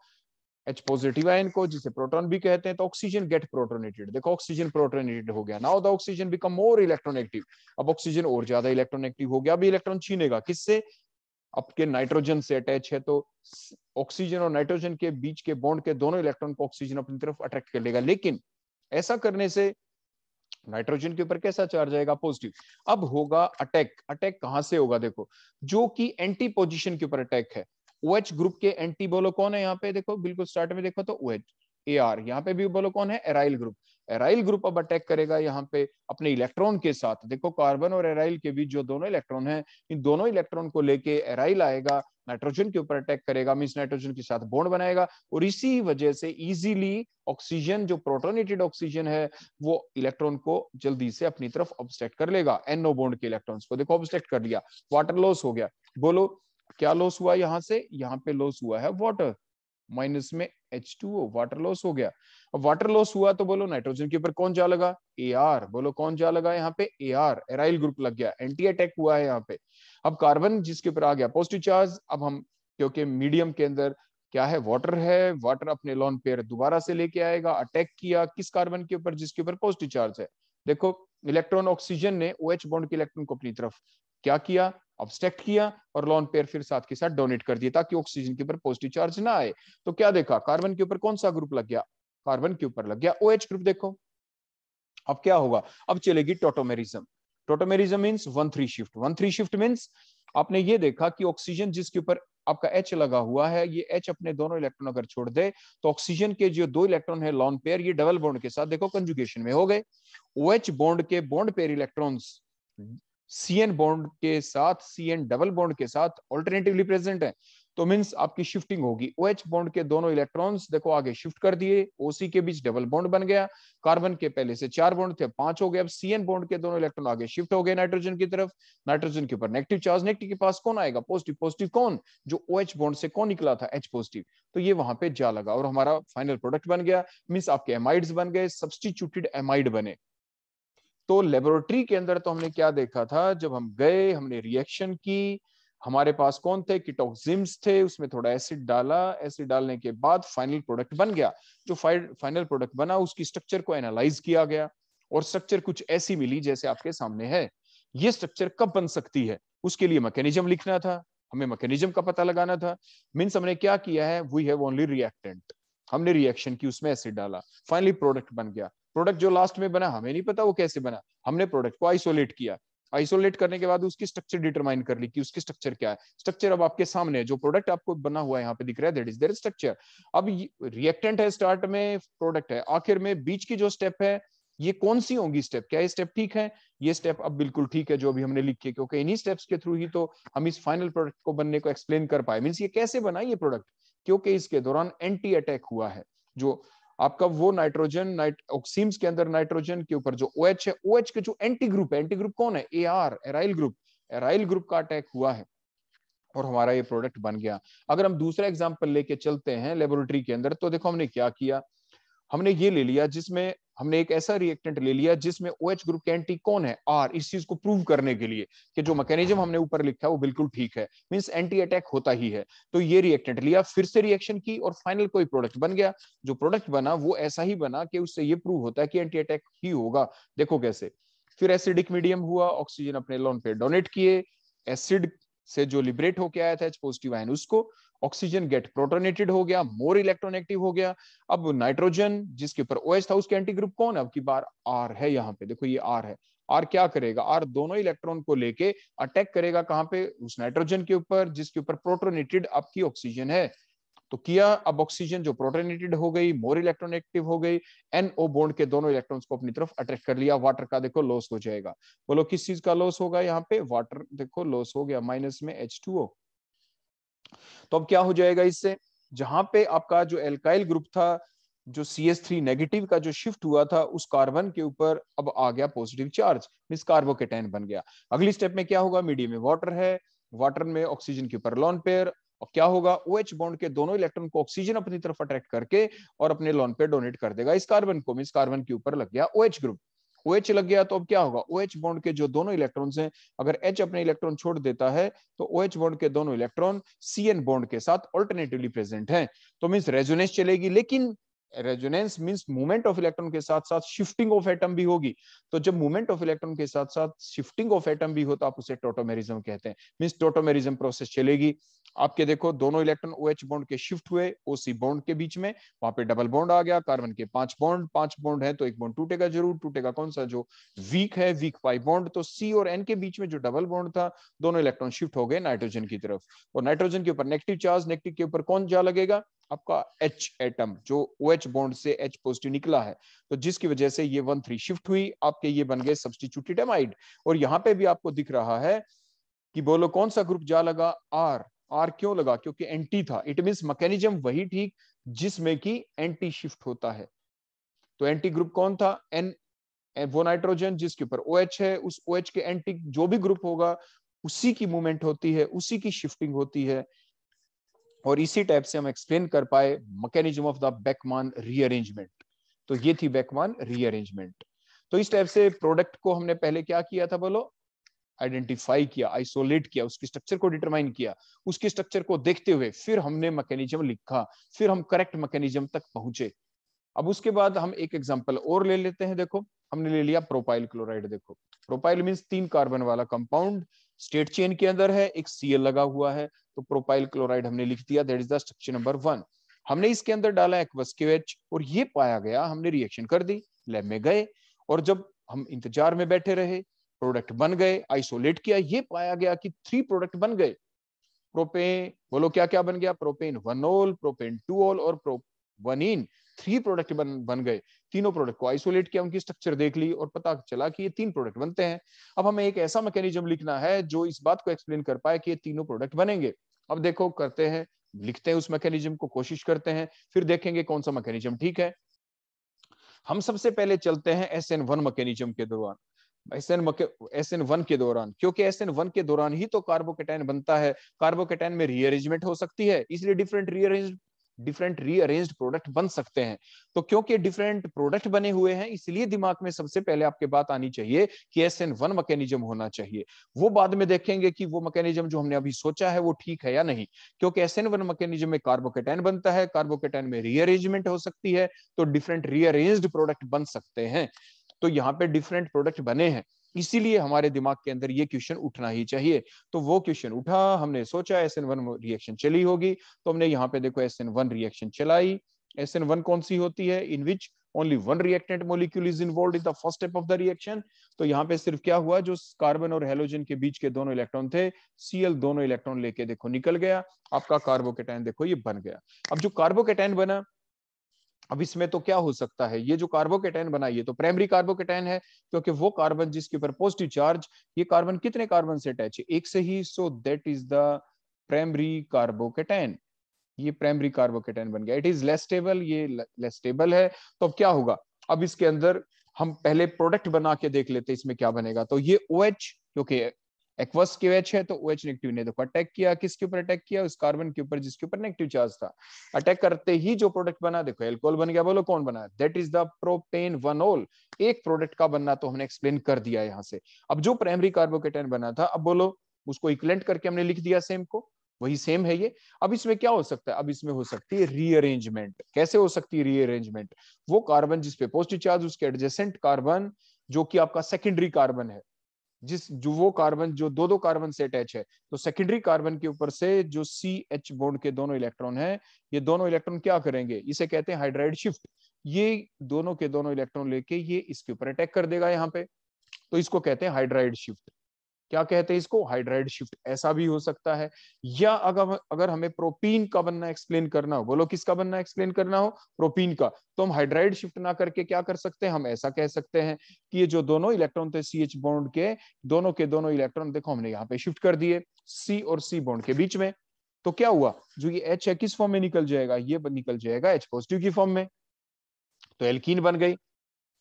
एच पॉजिटिव आयन को जिसे प्रोटॉन भी कहते हैं तो ऑक्सीजन गेट प्रोटोनेटेड देखो ऑक्सीजन प्रोटोनेटेड हो गया now the oxygen become more electronegative अब ऑक्सीजन और ज्यादा इलेक्ट्रोनेगेटिव हो गया अभी इलेक्ट्रॉन छीनेगा किससे आपके नाइट्रोजन से अटैच है तो ऑक्सीजन और नाइट्रोजन के बीच के बॉन्ड के दोनों इलेक्ट्रॉन को ऑक्सीजन अपनी तरफ अट्रैक्ट कर लेगा लेकिन ऐसा करने से नाइट्रोजन के ऊपर कैसा चार्ज आएगा पॉजिटिव अब होगा अटैक अटैक कहां से होगा देखो जो कि एंटी पोजिशन के ऊपर अटैक है OH ग्रुप के एंटी बोलो कौन है यहाँ पे देखो बिल्कुल स्टार्ट में देखो तो OH AR यहाँ पे भी बोलो कौन है एराइल ग्रुप एराइल ग्रुप अब अटैक करेगा यहाँ पे अपने इलेक्ट्रॉन के साथ देखो कार्बन और एराइल के बीच जो दोनों इलेक्ट्रॉन है इन दोनों इलेक्ट्रॉन को लेके एराइल आएगा नाइट्रोजन के ऊपर अटैक करेगा मीन नाइट्रोजन के साथ बोन बनाएगा और इसी वजह से इजीली ऑक्सीजन जो प्रोटोनेटेड ऑक्सीजन है वो इलेक्ट्रॉन को जल्दी से अपनी तरफ ऑब्सट्रेक्ट कर लेगा एनो बोन्ड के इलेक्ट्रॉन्स को देखो ऑब्सट्रेक्ट कर लिया वाटर लॉस हो गया बोलो क्या लॉस हुआ यहां से यहाँ पे लॉस हुआ है वाटर माइनस में एच टू वाटर लॉस हो गया अब वाटर लॉस हुआ तो बोलो नाइट्रोजन के ऊपर कौन जा लगा ए आर बोलो कौन जा लगा यहाँ पे ए आर एराइल ग्रुप लग गया एंटी अटैक हुआ है यहाँ पे अब कार्बन जिसके ऊपर आ गया पॉजिटिव चार्ज अब हम क्योंकि मीडियम के अंदर क्या है वाटर है वाटर अपने लॉन पेयर दोबारा से लेके आएगा अटैक किया किस कार्बन के ऊपर जिसके ऊपर पॉजिटिव चार्ज है देखो इलेक्ट्रॉन ऑक्सीजन ने ओ एच बॉन्ड के इलेक्ट्रॉन को अपनी तरफ क्या किया ऑब्स्ट्रक्ट किया और लॉन पेयर फिर साथ के साथ डोनेट कर दिया ताकि ऑक्सीजन के ऊपर पॉजिटिव चार्ज ना आए तो क्या देखा कार्बन के ऊपर कौन सा ग्रुप लग गया कार्बन के ऊपर लग गया ओ OH ग्रुप देखो अब क्या होगा अब चलेगी tautomerism tautomerism means one three shift one three shift means आपने ये देखा कि ऑक्सीजन जिसके ऊपर आपका H लगा हुआ है ये H अपने दोनों इलेक्ट्रॉन अगर छोड़ दे तो ऑक्सीजन के जो दो इलेक्ट्रॉन है लॉन पेयर ये डबल बॉन्ड के साथ देखो कंजुगेशन में हो गए OH बॉन्ड के bond pair electrons C N bond के साथ सी एन डबल बॉन्ड के साथ ऑल्टरनेटिवली प्रेजेंट है तो मीन्स आपकी शिफ्टिंग होगी ओ एच बॉन्ड के दोनों इलेक्ट्रॉन्स देखो आगे शिफ्ट कर दिए ओसी के बीच डबल बॉन्ड बन गया कार्बन के पहले से चार बॉन्ड थे पांच हो गए अब सीएन बॉन्ड के दोनों इलेक्ट्रॉन आगे शिफ्ट हो गए नाइट्रोजन की तरफ नाइट्रोजन के ऊपर नेगेटिव चार्ज नेगेटिव के पास कौन आएगा पॉजिटिव पॉजिटिव कौन जो ओ OH बॉन्ड से कौन निकला था एच पॉजिटिव तो ये वहां पे जा लगा और हमारा फाइनल प्रोडक्ट बन गया मीन्स आपके एमाइड्स बन गए सब्सटीट्यूटेड एमाइड बने तो लेबोरेटरी के अंदर तो हमने क्या देखा था जब हम गए हमने रिएक्शन की हमारे पास कौन थे किटोक्सिम्स थे उसमें थोड़ा एसिड डाला एसिड डालने के बाद फाइनल प्रोडक्ट बन गया जो फाइनल प्रोडक्ट बना उसकी स्ट्रक्चर को एनालाइज किया गया और स्ट्रक्चर कुछ ऐसी मिली जैसे आपके सामने है ये स्ट्रक्चर कब बन सकती है उसके लिए मैकेनिज्म लिखना था हमें मैकेनिज्म का पता लगाना था मीन्स हमने क्या किया है वी हैव ओनली रिएक्टेंट हमने रिएक्शन की उसमें एसिड डाला फाइनली प्रोडक्ट बन गया प्रोडक्ट जो लास्ट में बना हमें नहीं पता वो कैसे बना हमने प्रोडक्ट को आइसोलेट किया आइसोलेट करने के बाद उसकी स्ट्रक्चर डिटरमाइन कर ली कि उसकी स्ट्रक्चर क्या है स्ट्रक्चर अब आपके सामने है जो प्रोडक्ट आपको बना हुआ है यहाँ पे दिख रहा है दैट इज स्ट्रक्चर अब रिएक्टेंट है स्टार्ट में प्रोडक्ट है आखिर में बीच की जो स्टेप है ये कौन सी होंगी स्टेप क्या ये स्टेप ठीक है ये स्टेप अब बिल्कुल ठीक है जो अभी हमने लिखी है क्योंकि इन्हीं स्टेप्स के थ्रू ही तो हम इस फाइनल प्रोडक्ट को बनने को एक्सप्लेन कर पाए मीन्स ये कैसे बना ये प्रोडक्ट क्योंकि इसके दौरान एंटी अटैक हुआ है जो आपका वो नाइट्रोजन नाइट ऑक्सीम्स के अंदर नाइट्रोजन के ऊपर जो ओ OH है ओ OH के जो एंटी ग्रुप है एंटी ग्रुप कौन है A R aryl group aryl group का अटैक हुआ है और हमारा ये प्रोडक्ट बन गया अगर हम दूसरा एग्जाम्पल लेके चलते हैं लेबोरेटरी के अंदर तो देखो हमने क्या किया हमने ये ले लिया जिसमें हमने एक ऐसा रिएक्टेंट ले लिया जिसमें ओ OH ग्रुप के एंटी कौन है आर इस चीज को प्रूव करने के लिए कि जो मैकेनिज्म हमने ऊपर लिखा है वो बिल्कुल ठीक है मीन्स एंटी अटैक होता ही है तो ये रिएक्टेंट लिया फिर से रिएक्शन की और फाइनल कोई प्रोडक्ट बन गया जो प्रोडक्ट बना वो ऐसा ही बना कि उससे ये प्रूव होता है कि एंटी अटैक ही होगा देखो कैसे फिर एसिडिक मीडियम हुआ ऑक्सीजन अपने लोन पे डोनेट किए एसिड से जो लिबरेट होके आया था एच पॉजिटिव आयन उसको ऑक्सीजन गेट प्रोटोनेटेड हो गया मोर एक्टिव हो गया अब नाइट्रोजन जिसके ऊपर ओएस था उसके एंटी ग्रुप कौन है अब की बार आर है यहाँ पे देखो ये आर है आर क्या करेगा आर दोनों इलेक्ट्रॉन को लेके अटैक करेगा कहाँ पे उस नाइट्रोजन के ऊपर जिसके ऊपर प्रोटोनेटेड आपकी ऑक्सीजन है तो किया अब ऑक्सीजन जो प्रोटोनेटेड हो गई मोर एक्टिव हो गई एनओ बोन्ड के दोनों इलेक्ट्रॉन्स को अपनी तरफ अट्रैक्ट कर लिया वाटर का देखो लॉस हो जाएगा बोलो किस चीज का लॉस होगा यहाँ पे वाटर देखो लॉस हो गया माइनस में एच टू ओ तो अब क्या हो जाएगा इससे जहां पे आपका जो एल्काइल ग्रुप था जो सी एस थ्री नेगेटिव का जो शिफ्ट हुआ था उस कार्बन के ऊपर अब आ गया पॉजिटिव चार्ज के कार्बोकेटेन बन गया अगली स्टेप में क्या होगा मीडियम में वाटर है वाटर में ऑक्सीजन के ऊपर लॉन पेयर और क्या होगा ओ एच बॉन्ड के दोनों इलेक्ट्रॉन को ऑक्सीजन अपनी तरफ अट्रैक्ट करके और अपने लॉन पे डोनेट कर देगा इस कार्बन को मिस कार्बन के ऊपर लग गया ओ एच ग्रुप OH लग गया तो अब क्या होगा ओ OH बॉन्ड के जो दोनों इलेक्ट्रॉन्स हैं अगर H अपने इलेक्ट्रॉन छोड़ देता है तो ओ OH बॉन्ड के दोनों इलेक्ट्रॉन सी एन बॉन्ड के साथ ऑल्टरनेटिवली प्रेजेंट हैं तो मीन्स रेजोनेस चलेगी लेकिन resonance means movement of electron के साथ साथ शिफ्टिंग ऑफ एटम भी होगी तो जब मूवमेंट ऑफ इलेक्ट्रॉन के साथ साथ शिफ्टिंग ऑफ एटम भी हो तो आप उसे टोटोमेरिज्म कहते हैं मींस टोटोमेरिज्म प्रोसेस चलेगी आपके देखो दोनों इलेक्ट्रॉन ओ एच बॉन्ड के शिफ्ट हुए ओसी बॉन्ड के बीच में वहां पे डबल बॉन्ड आ गया कार्बन के पांच बॉन्ड पांच बॉन्ड है तो एक बॉन्ड टूटेगा जरूर टूटेगा कौन सा जो वीक है वीक पाई बॉन्ड तो सी और एन के बीच में जो डबल बॉन्ड था दोनों इलेक्ट्रॉन शिफ्ट हो गए नाइट्रोजन की तरफ और नाइट्रोजन के ऊपर नेगेटिव चार्ज नेगेटिव के ऊपर कौन जा लगेगा आपका एच एटम जो ओ एच बॉन्ड से एच पॉजिटिव निकला है तो जिसकी वजह से ये वन थ्री शिफ्ट हुई आपके ये बन गए सब्सटीट्यूटेड एमाइड और यहाँ पे भी आपको दिख रहा है कि बोलो कौन सा ग्रुप जा लगा आर आर क्यों लगा क्योंकि एंटी था इट मीन मैकेनिज्म वही ठीक जिसमें कि एंटी शिफ्ट होता है तो एंटी ग्रुप कौन था एन वो नाइट्रोजन जिसके ऊपर ओ OH है उस ओ OH के एंटी जो भी ग्रुप होगा उसी की मूवमेंट होती है उसी की शिफ्टिंग होती है और इसी टाइप से हम एक्सप्लेन कर पाए मैकेनिज्म ऑफ द बैकमान रीअरेंजमेंट तो ये थी बैकमान रीअरेंजमेंट तो इस टाइप से प्रोडक्ट को हमने पहले क्या किया था बोलो आइडेंटिफाई किया आइसोलेट किया उसके स्ट्रक्चर को डिटरमाइन किया उसके स्ट्रक्चर को देखते हुए फिर हमने मैकेनिज्म लिखा फिर हम करेक्ट मैकेनिज्म तक पहुंचे अब उसके बाद हम एक एग्जाम्पल और ले लेते हैं देखो हमने ले लिया प्रोपाइल क्लोराइड देखो प्रोपाइल मीन्स तीन कार्बन वाला कंपाउंड स्टेट चेन के अंदर है एक सीएल लगा हुआ है तो प्रोपाइल क्लोराइड हमने लिख दिया that is the structure number one हमने इसके अंदर डाला एक्वस क्यूएच और ये पाया गया हमने रिएक्शन कर दी लैब में गए और जब हम इंतजार में बैठे रहे प्रोडक्ट बन गए आइसोलेट किया ये पाया गया कि थ्री प्रोडक्ट बन गए प्रोपेन बोलो क्या क्या बन गया propane one ol propane two ol और प्रो वनीन थ्री प्रोडक्ट बन बन गए तीनों प्रोडक्ट को आइसोलेट किया उनकी स्ट्रक्चर देख ली और पता चला कि ये तीन प्रोडक्ट बनते हैं अब हमें एक ऐसा मैकेनिज्म लिखना है जो इस बात को एक्सप्लेन कर पाए कि ये तीनों प्रोडक्ट बनेंगे अब देखो करते हैं लिखते हैं उस मैकेनिज्म को कोशिश करते हैं फिर देखेंगे कौन सा मैकेनिज्म ठीक है हम सबसे पहले चलते हैं एस एन वन मैकेनिज्म के दौरान S N S N one के दौरान क्योंकि एस एन वन के दौरान ही तो कार्बोकेटाइन बनता है कार्बोकेटाइन में रीअरेंजमेंट हो सकती है इसलिए different rearrange different rearrange product बन सकते हैं तो क्योंकि डिफरेंट प्रोडक्ट बने हुए हैं इसलिए दिमाग में सबसे पहले आपके बात आनी चाहिए कि एस एन वन मैकेनिज्म होना चाहिए वो बाद में देखेंगे कि वो मैकेनिज्म जो हमने अभी सोचा है वो ठीक है या नहीं क्योंकि एस एन वन मैकेनिज्म में कार्बोकेटाइन बनता है कार्बोकेटाइन में रीअरेंजमेंट हो सकती है तो डिफरेंट रीअरेंज प्रोडक्ट बन सकते हैं तो यहाँ पे डिफरेंट प्रोडक्ट बने हैं इसीलिए हमारे दिमाग के अंदर ये क्वेश्चन उठना ही चाहिए तो वो क्वेश्चन उठा हमने सोचा एस एन वन रिएक्शन चली होगी तो हमने यहाँ पे देखो एस एन वन रिएक्शन चलाई एस एन वन कौन सी होती है in which only one reactant molecule is involve in the first step of the reaction तो यहाँ पे सिर्फ क्या हुआ जो कार्बन और हेलोजन के बीच के दोनों इलेक्ट्रॉन थे सीएल दोनों इलेक्ट्रॉन लेके देखो निकल गया आपका कार्बोकेटाइन देखो ये बन गया अब जो कार्बोकेटाइन बना अब इसमें तो क्या हो सकता है ये जो कार्बोकेटाइन बनाइए तो प्राइमरी कार्बोकेटाइन है क्योंकि वो कार्बन जिसके ऊपर पॉजिटिव चार्ज ये कार्बन कितने कार्बन से अटैच है एक से ही so that is the primary carbocation ये प्राइमरी कार्बोकेटाइन बन गया इट इज लेस स्टेबल ये लेस स्टेबल है तो अब क्या होगा अब इसके अंदर हम पहले प्रोडक्ट बना के देख लेते हैं इसमें क्या बनेगा तो ये ओ OH, क्योंकि एक्वस के क्यूएच है तो ओ OH नेगेटिव ने देखो अटैक किया किसके ऊपर अटैक किया उस कार्बन के ऊपर जिसके ऊपर नेगेटिव चार्ज था अटैक करते ही जो प्रोडक्ट बना देखो एल्कोहल बन गया बोलो कौन बना that is the propane one ol एक प्रोडक्ट का बनना तो हमने एक्सप्लेन कर दिया यहाँ से अब जो प्राइमरी कार्बोकेटाइन बना था अब बोलो उसको इक्लेंट करके हमने लिख दिया सेम को वही सेम है ये अब इसमें क्या हो सकता है अब इसमें हो सकती है रीअरेंजमेंट कैसे हो सकती है रीअरेंजमेंट वो कार्बन जिसपे पॉजिटिव चार्ज उसके एडजेसेंट कार्बन जो कि आपका सेकेंडरी कार्बन है जिस जो वो कार्बन जो दो दो कार्बन से अटैच है तो सेकेंडरी कार्बन के ऊपर से जो सी एच बोन्ड के दोनों इलेक्ट्रॉन हैं ये दोनों इलेक्ट्रॉन क्या करेंगे इसे कहते हैं हाइड्राइड शिफ्ट ये दोनों के दोनों इलेक्ट्रॉन लेके ये इसके ऊपर अटैक कर देगा यहाँ पे तो इसको कहते हैं हाइड्राइड शिफ्ट क्या कहते हैं इसको हाइड्राइड शिफ्ट ऐसा भी हो सकता है या अगर अगर हमें प्रोपीन का बनना एक्सप्लेन करना हो बोलो किसका बनना एक्सप्लेन करना हो प्रोपीन का तो हम हाइड्राइड शिफ्ट ना करके क्या कर सकते हैं हम ऐसा कह सकते हैं कि ये जो दोनों इलेक्ट्रॉन थे सी एच बॉन्ड के दोनों के दोनों इलेक्ट्रॉन देखो हमने यहाँ पे शिफ्ट कर दिए सी और सी बॉन्ड के बीच में तो क्या हुआ जो ये एच है किस फॉर्म में निकल जाएगा ये निकल जाएगा एच पॉजिटिव की फॉर्म में तो एल्कीन बन गई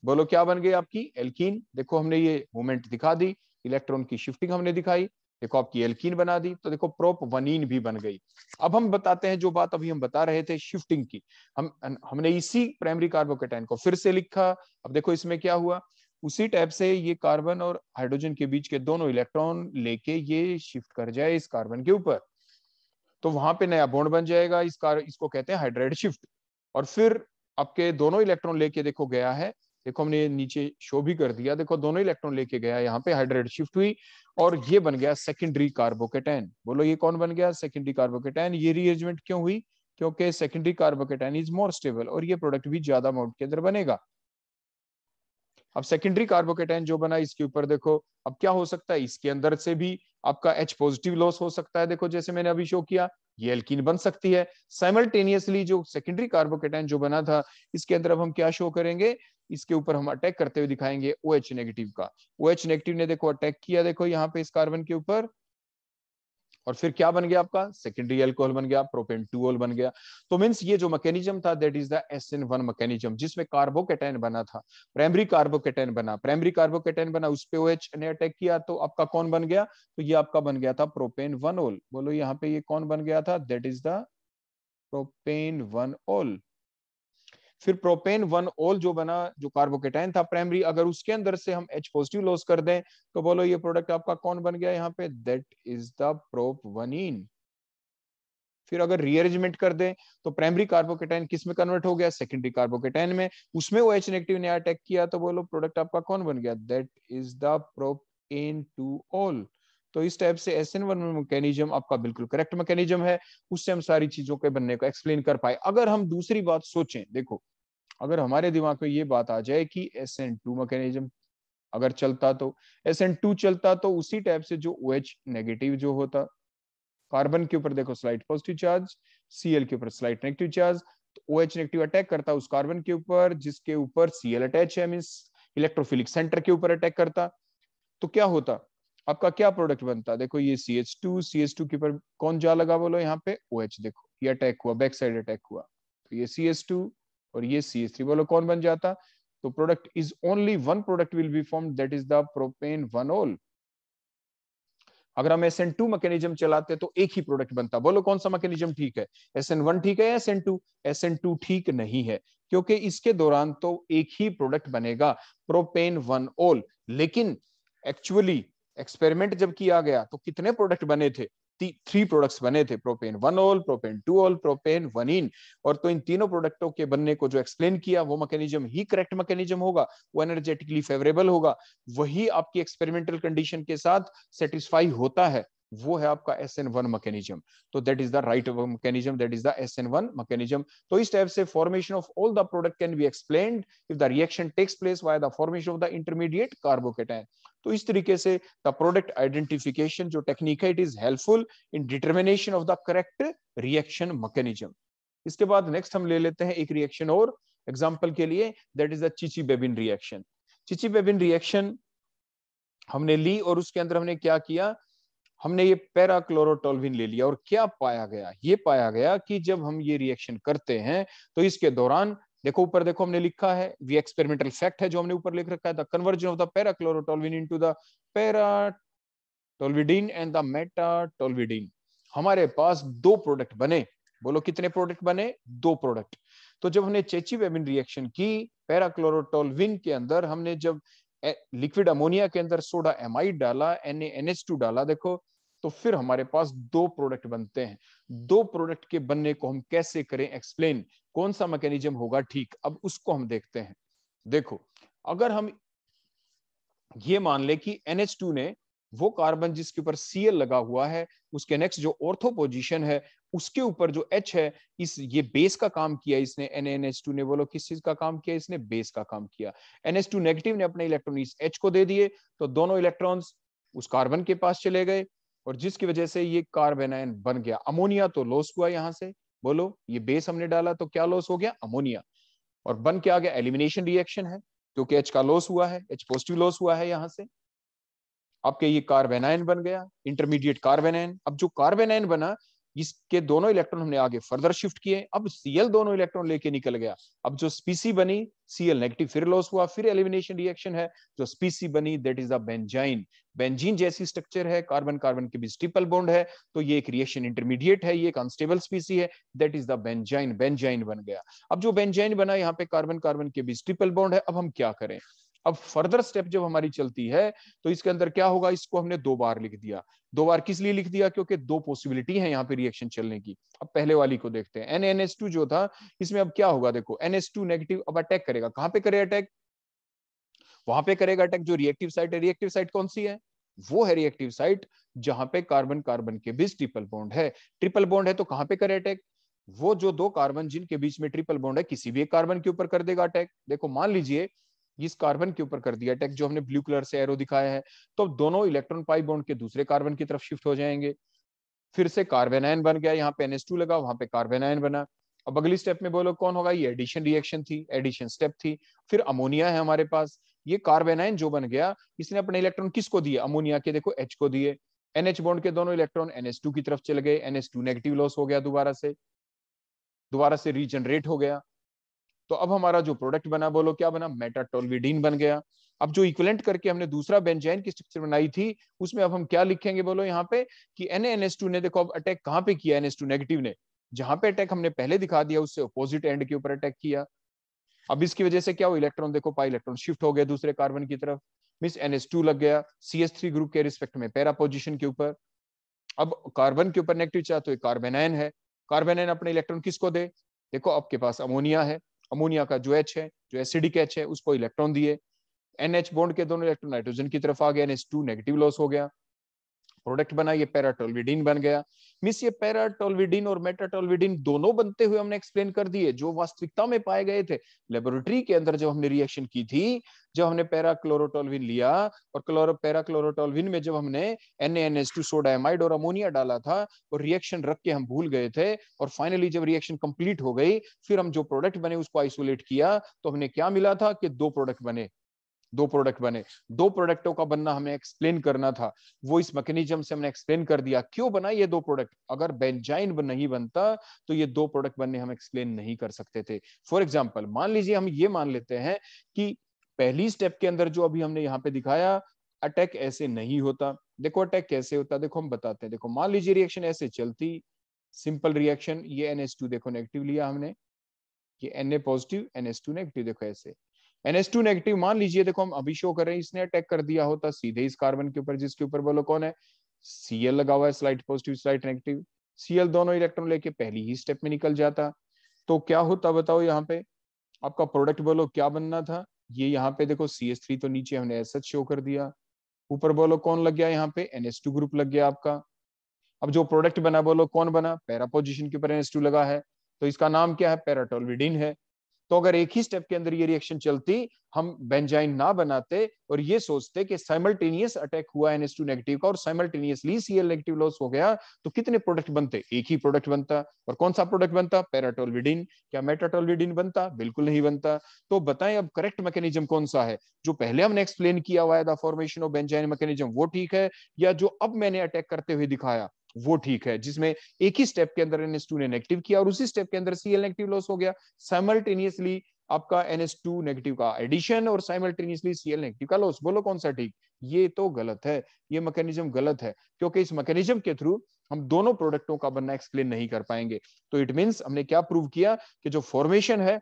बोलो क्या बन गई आपकी एल्कीन देखो हमने ये मूवमेंट दिखा दी इलेक्ट्रॉन की शिफ्टिंग हमने दिखाई देखो आपकी एल्किन बना दी तो देखो प्रोप वनीन भी बन गई अब हम बताते हैं जो बात अभी हम बता रहे थे शिफ्टिंग की हम हमने इसी प्राइमरी कार्बोकेटाइन को फिर से लिखा अब देखो इसमें क्या हुआ उसी टाइप से ये कार्बन और हाइड्रोजन के बीच के दोनों इलेक्ट्रॉन लेके ये शिफ्ट कर जाए इस कार्बन के ऊपर तो वहां पे नया बॉन्ड बन जाएगा इस कार इसको कहते हैं हाइड्रेट शिफ्ट और फिर आपके दोनों इलेक्ट्रॉन लेके देखो गया है देखो हमने नीचे शो भी कर दिया देखो दोनों इलेक्ट्रॉन लेके गया यहाँ पे हाइड्रेट शिफ्ट हुई और ये बन गया सेकेंडरी कार्बोकेटैन बोलो ये कौन बन गया सेकेंडरी कार्बोकेटैन ये रीअरेंजमेंट क्यों हुई क्योंकि secondary carbocation is more stable और ये प्रोडक्ट भी ज्यादा अमाउंट के अंदर बनेगा अब सेकेंडरी कार्बोकेटैन जो बना इसके ऊपर देखो अब क्या हो सकता है इसके अंदर से भी आपका एच पॉजिटिव लॉस हो सकता है देखो जैसे मैंने अभी शो किया ये एल्किन बन सकती है साइमल्टेनियसली जो सेकेंडरी कार्बोकेटाइन जो बना था इसके अंदर अब हम क्या शो करेंगे इसके ऊपर हम अटैक करते हुए दिखाएंगे ओ OH नेगेटिव का ओ OH नेगेटिव ने देखो अटैक किया देखो यहाँ पे इस कार्बन के ऊपर और फिर क्या बन गया आपका सेकेंडरी एल्कोहल बन गया प्रोपेन प्रोपेंटूल बन गया तो मीन्स ये जो मैकेनिज्म था that is the S N one mechanism जिसमें कार्बोकेटाइन बना था प्राइमरी कार्बोकेटाइन बना प्राइमरी कार्बोकेटाइन बना उस पे OH ने अटैक किया तो आपका कौन बन गया तो ये आपका बन गया था प्रोपेन वन ओल बोलो यहाँ पे ये कौन बन गया था that is the propane one ol फिर प्रोपेन वन ओल जो बना जो कार्बोकेटाइन था प्राइमरी अगर उसके अंदर से हम एच पॉजिटिव लॉस कर दें तो बोलो ये प्रोडक्ट आपका कौन बन गया यहाँ पे that is the propene फिर अगर रीअरेंजमेंट कर दें तो प्राइमरी कार्बोकेटाइन किस में कन्वर्ट हो गया सेकेंडरी कार्बोकेटाइन में उसमें वो एच नेगेटिव ने अटैक किया तो बोलो प्रोडक्ट आपका कौन बन गया that is the propane two ol तो इस टाइप से एस एन वन मैकेनिज्म आपका बिल्कुल करेक्ट मैकेनिज्म है उससे हम सारी चीजों के बनने को एक्सप्लेन कर पाए अगर हम दूसरी बात सोचें देखो अगर हमारे दिमाग में ये बात आ जाए कि एस एन टू मैकेनिज्म अगर चलता तो एस एन टू चलता तो उसी टाइप से जो ओ एच नेगेटिव जो होता कार्बन के ऊपर देखो स्लाइट पॉजिटिव चार्ज सीएल के ऊपर slight negative charge O H negative attack करता उस कार्बन के ऊपर जिसके ऊपर सीएल अटैच है मीन इलेक्ट्रोफिलिक सेंटर के ऊपर अटैक करता तो क्या होता आपका क्या प्रोडक्ट बनता देखो ये C H two C H two के ऊपर कौन जा लगा बोलो यहाँ पे ओ OH देखो ये अटैक हुआ बैक साइड अटैक हुआ तो ये सी एच टू और ये सी एच थ्री बोलो कौन बन जाता तो product is only one product will be form that is the propane ol अगर हम एस एन टू मैकेनिज्म चलाते तो एक ही प्रोडक्ट बनता बोलो कौन सा मैकेनिज्म ठीक है एस एन वन ठीक है S N two S N two ठीक नहीं है क्योंकि इसके दौरान तो एक ही प्रोडक्ट बनेगा प्रोपेन वन ओल लेकिन एक्चुअली एक्सपेरिमेंट जब किया गया तो कितने प्रोडक्ट बने थे थ्री प्रोडक्ट्स बने थे propane one ol propane two ol propane one इन और तो इन तीनों प्रोडक्टों के बनने को जो एक्सप्लेन किया वो मैकेनिज्म ही करेक्ट मैकेनिज्म होगा वो एनर्जेटिकली फेवरेबल होगा वही आपकी एक्सपेरिमेंटल कंडीशन के साथ सेटिस्फाई होता है वो है आपका एस एन वन मैकेनिज्म तो that is the right mechanism that is the S N one mechanism तो इस टाइप से formation of all the product can be explain if the reaction takes place via the formation of the intermediate carbocation तो इस तरीके से the product identification जो technique है it is helpful in determination of the correct reaction mechanism इसके बाद next हम ले लेते हैं एक रिएक्शन और एग्जाम्पल के लिए दैट इज द चिची बेबिन रिएक्शन चिची बेबिन रिएक्शन हमने ली और उसके अंदर हमने क्या किया हमने ये पैराक्लोरोटोलविन ले लिया और क्या पाया गया ये पाया गया कि जब हम ये रिएक्शन करते हैं तो इसके दौरान देखो ऊपर देखो हमने लिखा है वी एक्सपेरिमेंटल फैक्ट है जो हमने ऊपर लिख रखा है the conversion of the para parachlorotoluene into the para toluidine and the meta toluidine हमारे पास दो प्रोडक्ट बने बोलो कितने प्रोडक्ट बने दो प्रोडक्ट तो जब हमने चेची वेबिन रिएक्शन की पैरा क्लोरोटोलविन के अंदर हमने जब लिक्विड अमोनिया के अंदर सोडा एमाइड डाला NaNH2 डाला देखो तो फिर हमारे पास दो प्रोडक्ट बनते हैं दो प्रोडक्ट के बनने को हम कैसे करें एक्सप्लेन कौन सा मैकेनिज्म होगा ठीक अब उसको हम देखते हैं देखो अगर हम ये मान ले कि NH2 ने वो कार्बन जिसके ऊपर Cl लगा हुआ है उसके नेक्स्ट जो ऑर्थो पोजिशन है उसके ऊपर जो H है इस ये बेस का काम किया इसने NaNH2 ने बोलो किस चीज का काम किया इसने बेस का काम किया NH2 नेगेटिव ने अपने इलेक्ट्रॉन इस H को दे दिए तो दोनों इलेक्ट्रॉन्स उस कार्बन के पास चले गए और जिसकी वजह से ये कार्बेनाइन बन गया अमोनिया तो लॉस हुआ यहाँ से बोलो ये बेस हमने डाला तो क्या लॉस हो गया अमोनिया और बन के आ गया एलिमिनेशन रिएक्शन है क्योंकि एच का लॉस हुआ है एच पॉजिटिव लॉस हुआ है यहां से आपके ये कार्बेनाइन बन गया इंटरमीडिएट कार्बेनाइन अब जो कार्बेनाइन बना इसके दोनों इलेक्ट्रॉन हमने आगे फर्दर शिफ्ट किए अब सीएल दोनों इलेक्ट्रॉन लेके निकल गया अब जो स्पीसी बनी सीएल नेगेटिव फिर लॉस हुआ फिर एलिमिनेशन रिएक्शन है जो स्पीसी बनी that is the benzyne benzene जैसी स्ट्रक्चर है कार्बन कार्बन के बीच ट्रिपल बॉन्ड है तो ये एक रिएक्शन इंटरमीडिएट है ये एक अनस्टेबल स्पीसी है that is the benzyne benzyne बन गया अब जो बेंजाइन बना यहाँ पे कार्बन कार्बन के बीच ट्रिपल बॉन्ड है अब हम क्या करें अब फर्दर स्टेप जब हमारी चलती है तो इसके अंदर क्या होगा इसको हमने दो बार लिख दिया दो बार किस लिए लिख दिया क्योंकि दो पॉसिबिलिटी है यहाँ पे रिएक्शन चलने की अब पहले वाली को देखते हैं एन जो था इसमें अब क्या होगा देखो एन एस टू नेगेटिव अब अटैक करेगा कहां पे करेगा अटैक वहां पे करेगा अटैक जो रिएक्टिव साइट है रिएक्टिव साइट कौन सी है वो है रिएक्टिव साइट जहां पे कार्बन कार्बन के बीच ट्रिपल बॉन्ड है ट्रिपल बॉन्ड है तो कहां पे करे अटैक वो जो दो कार्बन जिनके बीच में ट्रिपल बॉन्ड है किसी भी एक कार्बन के ऊपर कर देगा अटैक देखो मान लीजिए इस कार्बन के ऊपर कर दिया अटैक जो हमने ब्लू कलर से एरो दिखाया है तो दोनों इलेक्ट्रॉन पाई बॉन्ड के दूसरे कार्बन की तरफ शिफ्ट हो जाएंगे फिर से कार्बन आयन बन गया यहाँ पे NH2 लगा वहां पे कार्बन आयन बना अब अगली स्टेप में बोलो कौन होगा ये एडिशन रिएक्शन थी एडिशन स्टेप थी फिर अमोनिया है हमारे पास ये कार्बन आयन जो बन गया इसने अपने इलेक्ट्रॉन किसको दिए अमोनिया के देखो एच को दिए एनएच बॉन्ड के दोनों इलेक्ट्रॉन एनएच की तरफ चले गए एनएच नेगेटिव लॉस हो गया दोबारा से दोबारा से रीजनरेट हो गया तो अब हमारा जो प्रोडक्ट बना बोलो क्या बना मेटाटोलविडीन बन गया अब जो इक्वलेंट करके हमने दूसरा बेंजाइन की स्ट्रक्चर बनाई थी उसमें अब हम क्या लिखेंगे बोलो यहाँ पे कि एन ने देखो अब अटैक कहाँ पे किया एन नेगेटिव ने जहां पे अटैक हमने पहले दिखा दिया उससे अपोजिट एंड के ऊपर अटैक किया अब इसकी वजह से क्या हो इलेक्ट्रॉन देखो पाई इलेक्ट्रॉन शिफ्ट हो गया दूसरे कार्बन की तरफ मिस टू लग गया सी एस थ्री ग्रुप के रिस्पेक्ट में पैरा पोजिशन के ऊपर अब कार्बन के ऊपर नेगेटिव चाहे तो कार्बेनाइन है कार्बेनाइन अपने इलेक्ट्रॉन किसको दे देखो आपके पास अमोनिया है अमोनिया का जो एच है जो एसिडिक एच है उसको इलेक्ट्रॉन दिए एन एच बॉन्ड के दोनों इलेक्ट्रॉन नाइट्रोजन की तरफ आ गया N H two negative loss हो गया प्रोडक्ट बना ये पैराटोलविडीन बन गया मिस ये पैराटोलविडीन और मेटाटोलविडीन दोनों बनते हुए हमने एक्सप्लेन कर दिए जो वास्तविकता में पाए गए थे लेबोरेटरी के अंदर जब हमने रिएक्शन की थी जब हमने पैराक्लोरोटोलविन लिया और क्लोरो पैराक्लोरोटोलविन में जब हमने N N S two sodamide और अमोनिया डाला था और रिएक्शन रख के हम भूल गए थे और फाइनली जब रिएक्शन कंप्लीट हो गई फिर हम जो प्रोडक्ट बने उसको आइसोलेट किया तो हमने क्या मिला था कि दो प्रोडक्ट बने दो प्रोडक्ट बने दो प्रोडक्टों का बनना हमें एक्सप्लेन करना था वो इस मैकेनिज्म से हमने एक्सप्लेन कर दिया क्यों बना ये दो प्रोडक्ट अगर बेंजाइन नहीं बनता तो ये दो प्रोडक्ट बनने हम एक्सप्लेन नहीं कर सकते थे फॉर एग्जाम्पल मान लीजिए हम ये मान लेते हैं कि पहली स्टेप के अंदर जो अभी हमने यहाँ पे दिखाया अटैक ऐसे नहीं होता देखो अटैक कैसे होता देखो हम बताते हैं देखो मान लीजिए रिएक्शन ऐसे चलती सिंपल रिएक्शन ये एन देखो नेगेटिव लिया हमने ये ए पॉजिटिव टू नेगेटिव देखो ऐसे एनएस टू नेगेटिव मान लीजिए देखो हम अभी शो कर रहे हैं इसने अटैक कर दिया होता सीधे इस कार्बन के ऊपर जिसके ऊपर बोलो कौन है सीएल लगा हुआ है slight positive slight negative CL दोनों इलेक्ट्रॉन लेके पहली ही स्टेप में निकल जाता तो क्या होता बताओ यहाँ पे आपका प्रोडक्ट बोलो क्या बनना था ये यहाँ पे देखो सी एस थ्री तो नीचे हमने एस एच शो कर दिया ऊपर बोलो कौन लग गया यहाँ पे एनएस टू ग्रुप लग गया आपका अब जो प्रोडक्ट बना बोलो कौन बना पैरा पोजिशन के ऊपर एनएस टू लगा है तो इसका नाम क्या है पैराटोलविडिन है तो अगर एक ही स्टेप के अंदर ये रिएक्शन चलती हम बेंजाइन ना बनाते और ये सोचते कि साइमल्टेनियस अटैक हुआ एन टू नेगेटिव का और साइमल्टेनियसली सीएल नेगेटिव लॉस हो गया तो कितने प्रोडक्ट बनते एक ही प्रोडक्ट बनता और कौन सा प्रोडक्ट बनता पैराटोलविडिन क्या मेटाटोलविडिन बनता बिल्कुल नहीं बनता तो बताएं अब करेक्ट मैकेनिज्म कौन सा है जो पहले हमने एक्सप्लेन किया हुआ है the formation of benzyne mechanism वो ठीक है या जो अब मैंने अटैक करते हुए दिखाया वो ठीक है जिसमें एक ही स्टेप के अंदर एनएस ने नेगेटिव किया और उसी स्टेप के अंदर सीएल नेगेटिव लॉस हो गया साइमल्टेनियसली आपका एनएस नेगेटिव का एडिशन और साइमल्टेनियसली सीएल नेगेटिव का लॉस बोलो कौन सा ठीक ये तो गलत है ये मैकेनिज्म गलत है क्योंकि इस मैकेनिज्म के थ्रू हम दोनों प्रोडक्टों का बनना एक्सप्लेन नहीं कर पाएंगे तो इट मीन्स हमने क्या प्रूव किया कि जो फॉर्मेशन है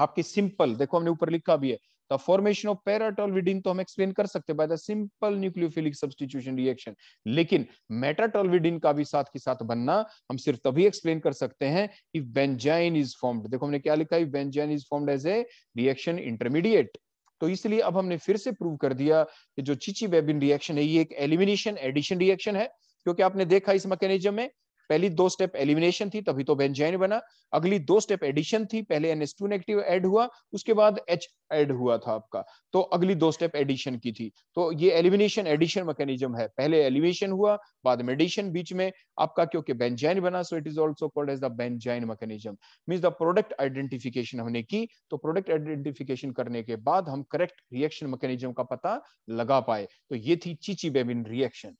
आपकी सिंपल देखो हमने ऊपर लिखा भी है फॉर्मेशन ऑफ of विडिन तो हम एक्सप्लेन कर सकते हैं by the simple nucleophilic substitution reaction लेकिन मेटाटोल विडिन का भी साथ के साथ बनना हम सिर्फ तभी एक्सप्लेन कर सकते हैं इफ बेंजाइन इज फॉर्मड देखो हमने क्या लिखा है benzyne is formed as a reaction intermediate तो इसलिए अब हमने फिर से प्रूव कर दिया कि जो चिची बेबिन रिएक्शन है ये एक एलिमिनेशन एडिशन रिएक्शन है क्योंकि आपने देखा इस मैकेनिज्म में पहली दो स्टेप एलिमिनेशन थी तभी तो बेंजाइन बना अगली दो स्टेप एडिशन थी पहले एन नेगेटिव एड हुआ उसके बाद एच एड हुआ था आपका तो अगली दो स्टेप एडिशन की थी तो ये एलिमिनेशन एडिशन मैकेनिज्म है पहले एलिमिनेशन हुआ बाद में एडिशन बीच में आपका क्योंकि बेंजाइन बना so it is also called as the benzyne mechanism mean the product identification हमने की तो प्रोडक्ट आइडेंटिफिकेशन करने के बाद हम करेक्ट रिएक्शन मैकेनिज्म का पता लगा पाए तो ये थी चीची बेबिन रिएक्शन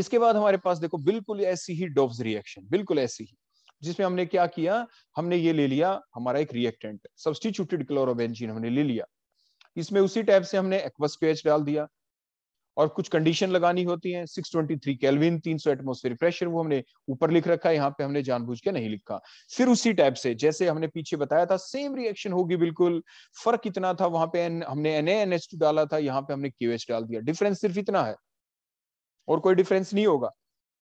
इसके बाद हमारे पास देखो बिल्कुल ऐसी ही डोव रिएक्शन बिल्कुल ऐसी ही जिसमें हमने क्या किया हमने ये ले लिया हमारा एक रिएक्टेंट सब्सटीट्यूटेड क्लोरोबेंजीन हमने ले लिया इसमें उसी टाइप से हमने एक्वस डाल दिया और कुछ कंडीशन लगानी होती है 623 केल्विन 300 एटमॉस्फेरिक प्रेशर वो हमने ऊपर लिख रखा है यहाँ पे हमने जानबूझ के नहीं लिखा फिर उसी टाइप से जैसे हमने पीछे बताया था सेम रिएक्शन होगी बिल्कुल फर्क इतना था वहां पे हमने एन डाला था यहाँ पे हमने क्यूएच डाल दिया डिफरेंस सिर्फ इतना है और कोई डिफरेंस नहीं होगा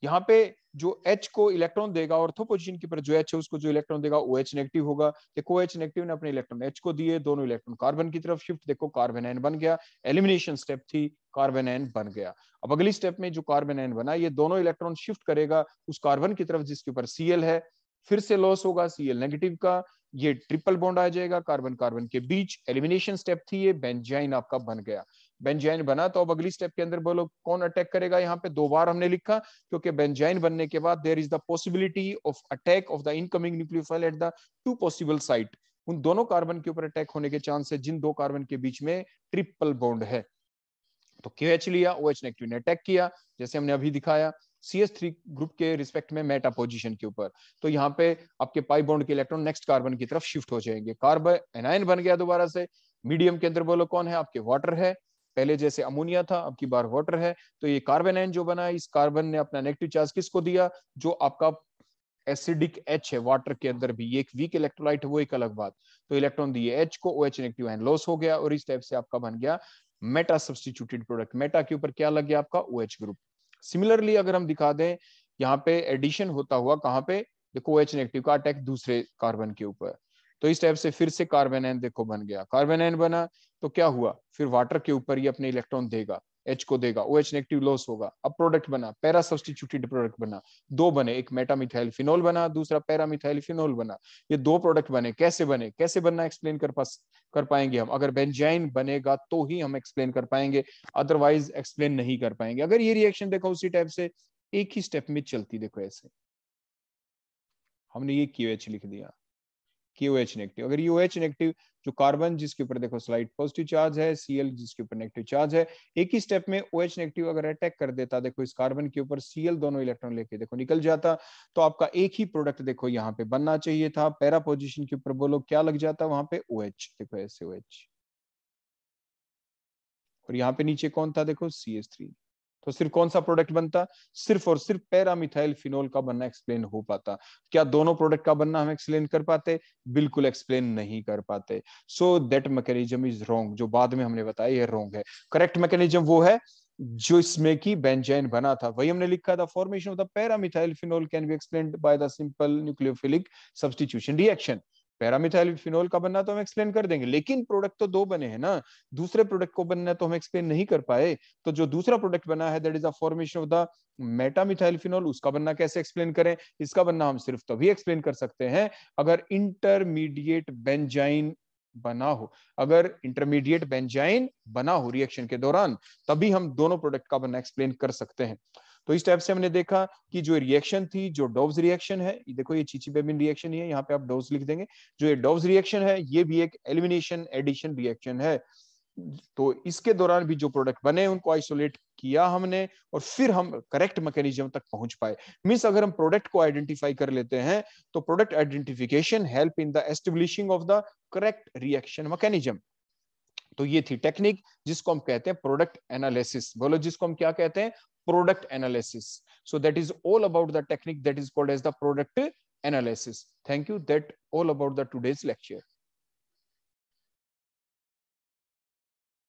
यहाँ पे जो H को इलेक्ट्रॉन देगा ऑर्थो पोजीशन के ऊपर जो H है उसको जो इलेक्ट्रॉन देगा ओ एच नेगेटिव होगा देखो एच नेगेटिव ने अपने इलेक्ट्रॉन H को दिए दोनों इलेक्ट्रॉन कार्बन की तरफ शिफ्ट देखो कार्बन एन बन गया एलिमिनेशन स्टेप थी कार्बन एन बन गया अब अगली स्टेप में जो कार्बन एन बना ये दोनों इलेक्ट्रॉन शिफ्ट करेगा उस कार्बन की तरफ जिसके ऊपर सीएल है फिर से लॉस होगा सीएल नेगेटिव का ये ट्रिपल बॉन्ड आ जाएगा कार्बन कार्बन के बीच एलिमिनेशन स्टेप थी ये बेंजाइन आपका बन गया बेंजाइन बना तो अब अगली स्टेप के अंदर बोलो कौन अटैक करेगा यहाँ पे दो बार हमने लिखा क्योंकि बेंजाइन बनने के बाद there is the possibility of attack of the incoming nucleophile at the two possible site उन दोनों कार्बन के ऊपर अटैक होने के चांस है जिन दो कार्बन के बीच में ट्रिपल बॉन्ड है तो क्यों एच लिया ओ एच नेगेटिव ने अटैक किया जैसे हमने अभी दिखाया सी एस थ्री ग्रुप के रिस्पेक्ट में मेटा पोजिशन के ऊपर तो यहाँ पे आपके पाई बॉन्ड के इलेक्ट्रॉन नेक्स्ट कार्बन की तरफ शिफ्ट हो जाएंगे कार्बन एनायन बन गया दोबारा से मीडियम के अंदर बोलो कौन है आपके वाटर है पहले जैसे अमोनिया था अब की बार वाटर है तो ये कार्बन एन जो बना इस कार्बन ने अपना नेगेटिव चार्ज किसको दिया जो आपका एसिडिक एच है वाटर के अंदर भी एक वीक इलेक्ट्रोलाइट है वो एक अलग बात तो इलेक्ट्रॉन दिए एच को ओ एच नेगेटिव एन लॉस हो गया और इस टाइप से आपका बन गया मेटा सब्सटीट्यूटेड प्रोडक्ट मेटा के ऊपर क्या लग गया आपका ओ एच ग्रुप सिमिलरली अगर हम दिखा दें यहाँ पे एडिशन होता हुआ कहाँ पे देखो ओ एच नेगेटिव का अटैक दूसरे कार्बन के ऊपर तो इस टाइप से फिर से कार्बन एन देखो बन गया कार्बन एन बना तो क्या हुआ फिर वाटर के ऊपर ही अपने इलेक्ट्रॉन देगा एच को देगा ओ एच नेगेटिव लॉस होगा अब प्रोडक्ट बना पैरा सब्सटीट्यूटेड प्रोडक्ट बना दो बने एक मेटामिथाइल फिनोल बना दूसरा पैरामिथाइल फिनोल बना ये दो प्रोडक्ट बने कैसे बने कैसे बनना एक्सप्लेन कर पास कर पाएंगे हम अगर बेंजाइन बनेगा तो ही हम एक्सप्लेन कर पाएंगे अदरवाइज एक्सप्लेन नहीं कर पाएंगे अगर ये रिएक्शन देखो उसी टाइप से एक ही स्टेप में चलती देखो ऐसे हमने ये क्यू एच लिख दिया कि ओ एच नेगेटिव अगर यू एच नेगेटिव जो कार्बन जिसके ऊपर देखो स्लाइट पॉजिटिव चार्ज है सीएल जिसके ऊपर नेगेटिव चार्ज है एक ही स्टेप में ओ एच नेगेटिव अगर अटैक कर देता देखो इस कार्बन के ऊपर सीएल दोनों इलेक्ट्रॉन लेके देखो निकल जाता तो आपका एक ही प्रोडक्ट देखो यहाँ पे बनना चाहिए था पैरा पोजिशन के ऊपर बोलो क्या लग जाता वहां पे ओ एच देखो एस ओ एच और यहाँ पे नीचे कौन था देखो सी एस थ्री तो सिर्फ कौन सा प्रोडक्ट बनता सिर्फ और सिर्फ पैरामिथाइल फिनोल का बनना एक्सप्लेन हो पाता क्या दोनों प्रोडक्ट का बनना हम एक्सप्लेन कर पाते बिल्कुल एक्सप्लेन नहीं कर पाते so that mechanism is wrong जो बाद में हमने बताया ये रॉन्ग है करेक्ट मैकेनिज्म वो है जो इसमें की बेंजाइन बना था वही हमने लिखा था formation of the paramethyl phenol can be explain by the simple nucleophilic substitution reaction paramethyl phenol का बनना तो हम एक्सप्लेन कर देंगे लेकिन प्रोडक्ट तो दो बने हैं ना दूसरे प्रोडक्ट को बनना तो हम एक्सप्लेन नहीं कर पाए तो जो दूसरा प्रोडक्ट बना है that is a formation of the metamethyl phenol उसका बनना कैसे एक्सप्लेन करें इसका बनना हम सिर्फ तभी एक्सप्लेन कर सकते हैं अगर इंटरमीडिएट बेंजाइन बना हो अगर इंटरमीडिएट बेंजाइन बना हो रिएक्शन के दौरान तभी हम दोनों प्रोडक्ट का बनना एक्सप्लेन कर सकते हैं तो इस टाइप से हमने देखा कि जो रिएक्शन थी जो डोव्स रिएक्शन है देखो ये चीची बेबिन रिएक्शन ही है यहाँ पे आप डोव्स लिख देंगे जो ये डोव रिएक्शन है ये भी एक एलिमिनेशन एडिशन रिएक्शन है तो इसके दौरान भी जो प्रोडक्ट बने उनको आइसोलेट किया हमने और फिर हम करेक्ट मैकेनिज्म तक पहुंच पाए मीन्स अगर हम प्रोडक्ट को आइडेंटिफाई कर लेते हैं तो product identification help in the establishing of the correct reaction mechanism तो ये थी टेक्निक जिसको हम कहते हैं प्रोडक्ट एनालिसिस बोलो जिसको हम क्या कहते हैं product analysis. So that is all about the technique that is called as the product analysis. Thank you. That all about the today's lecture.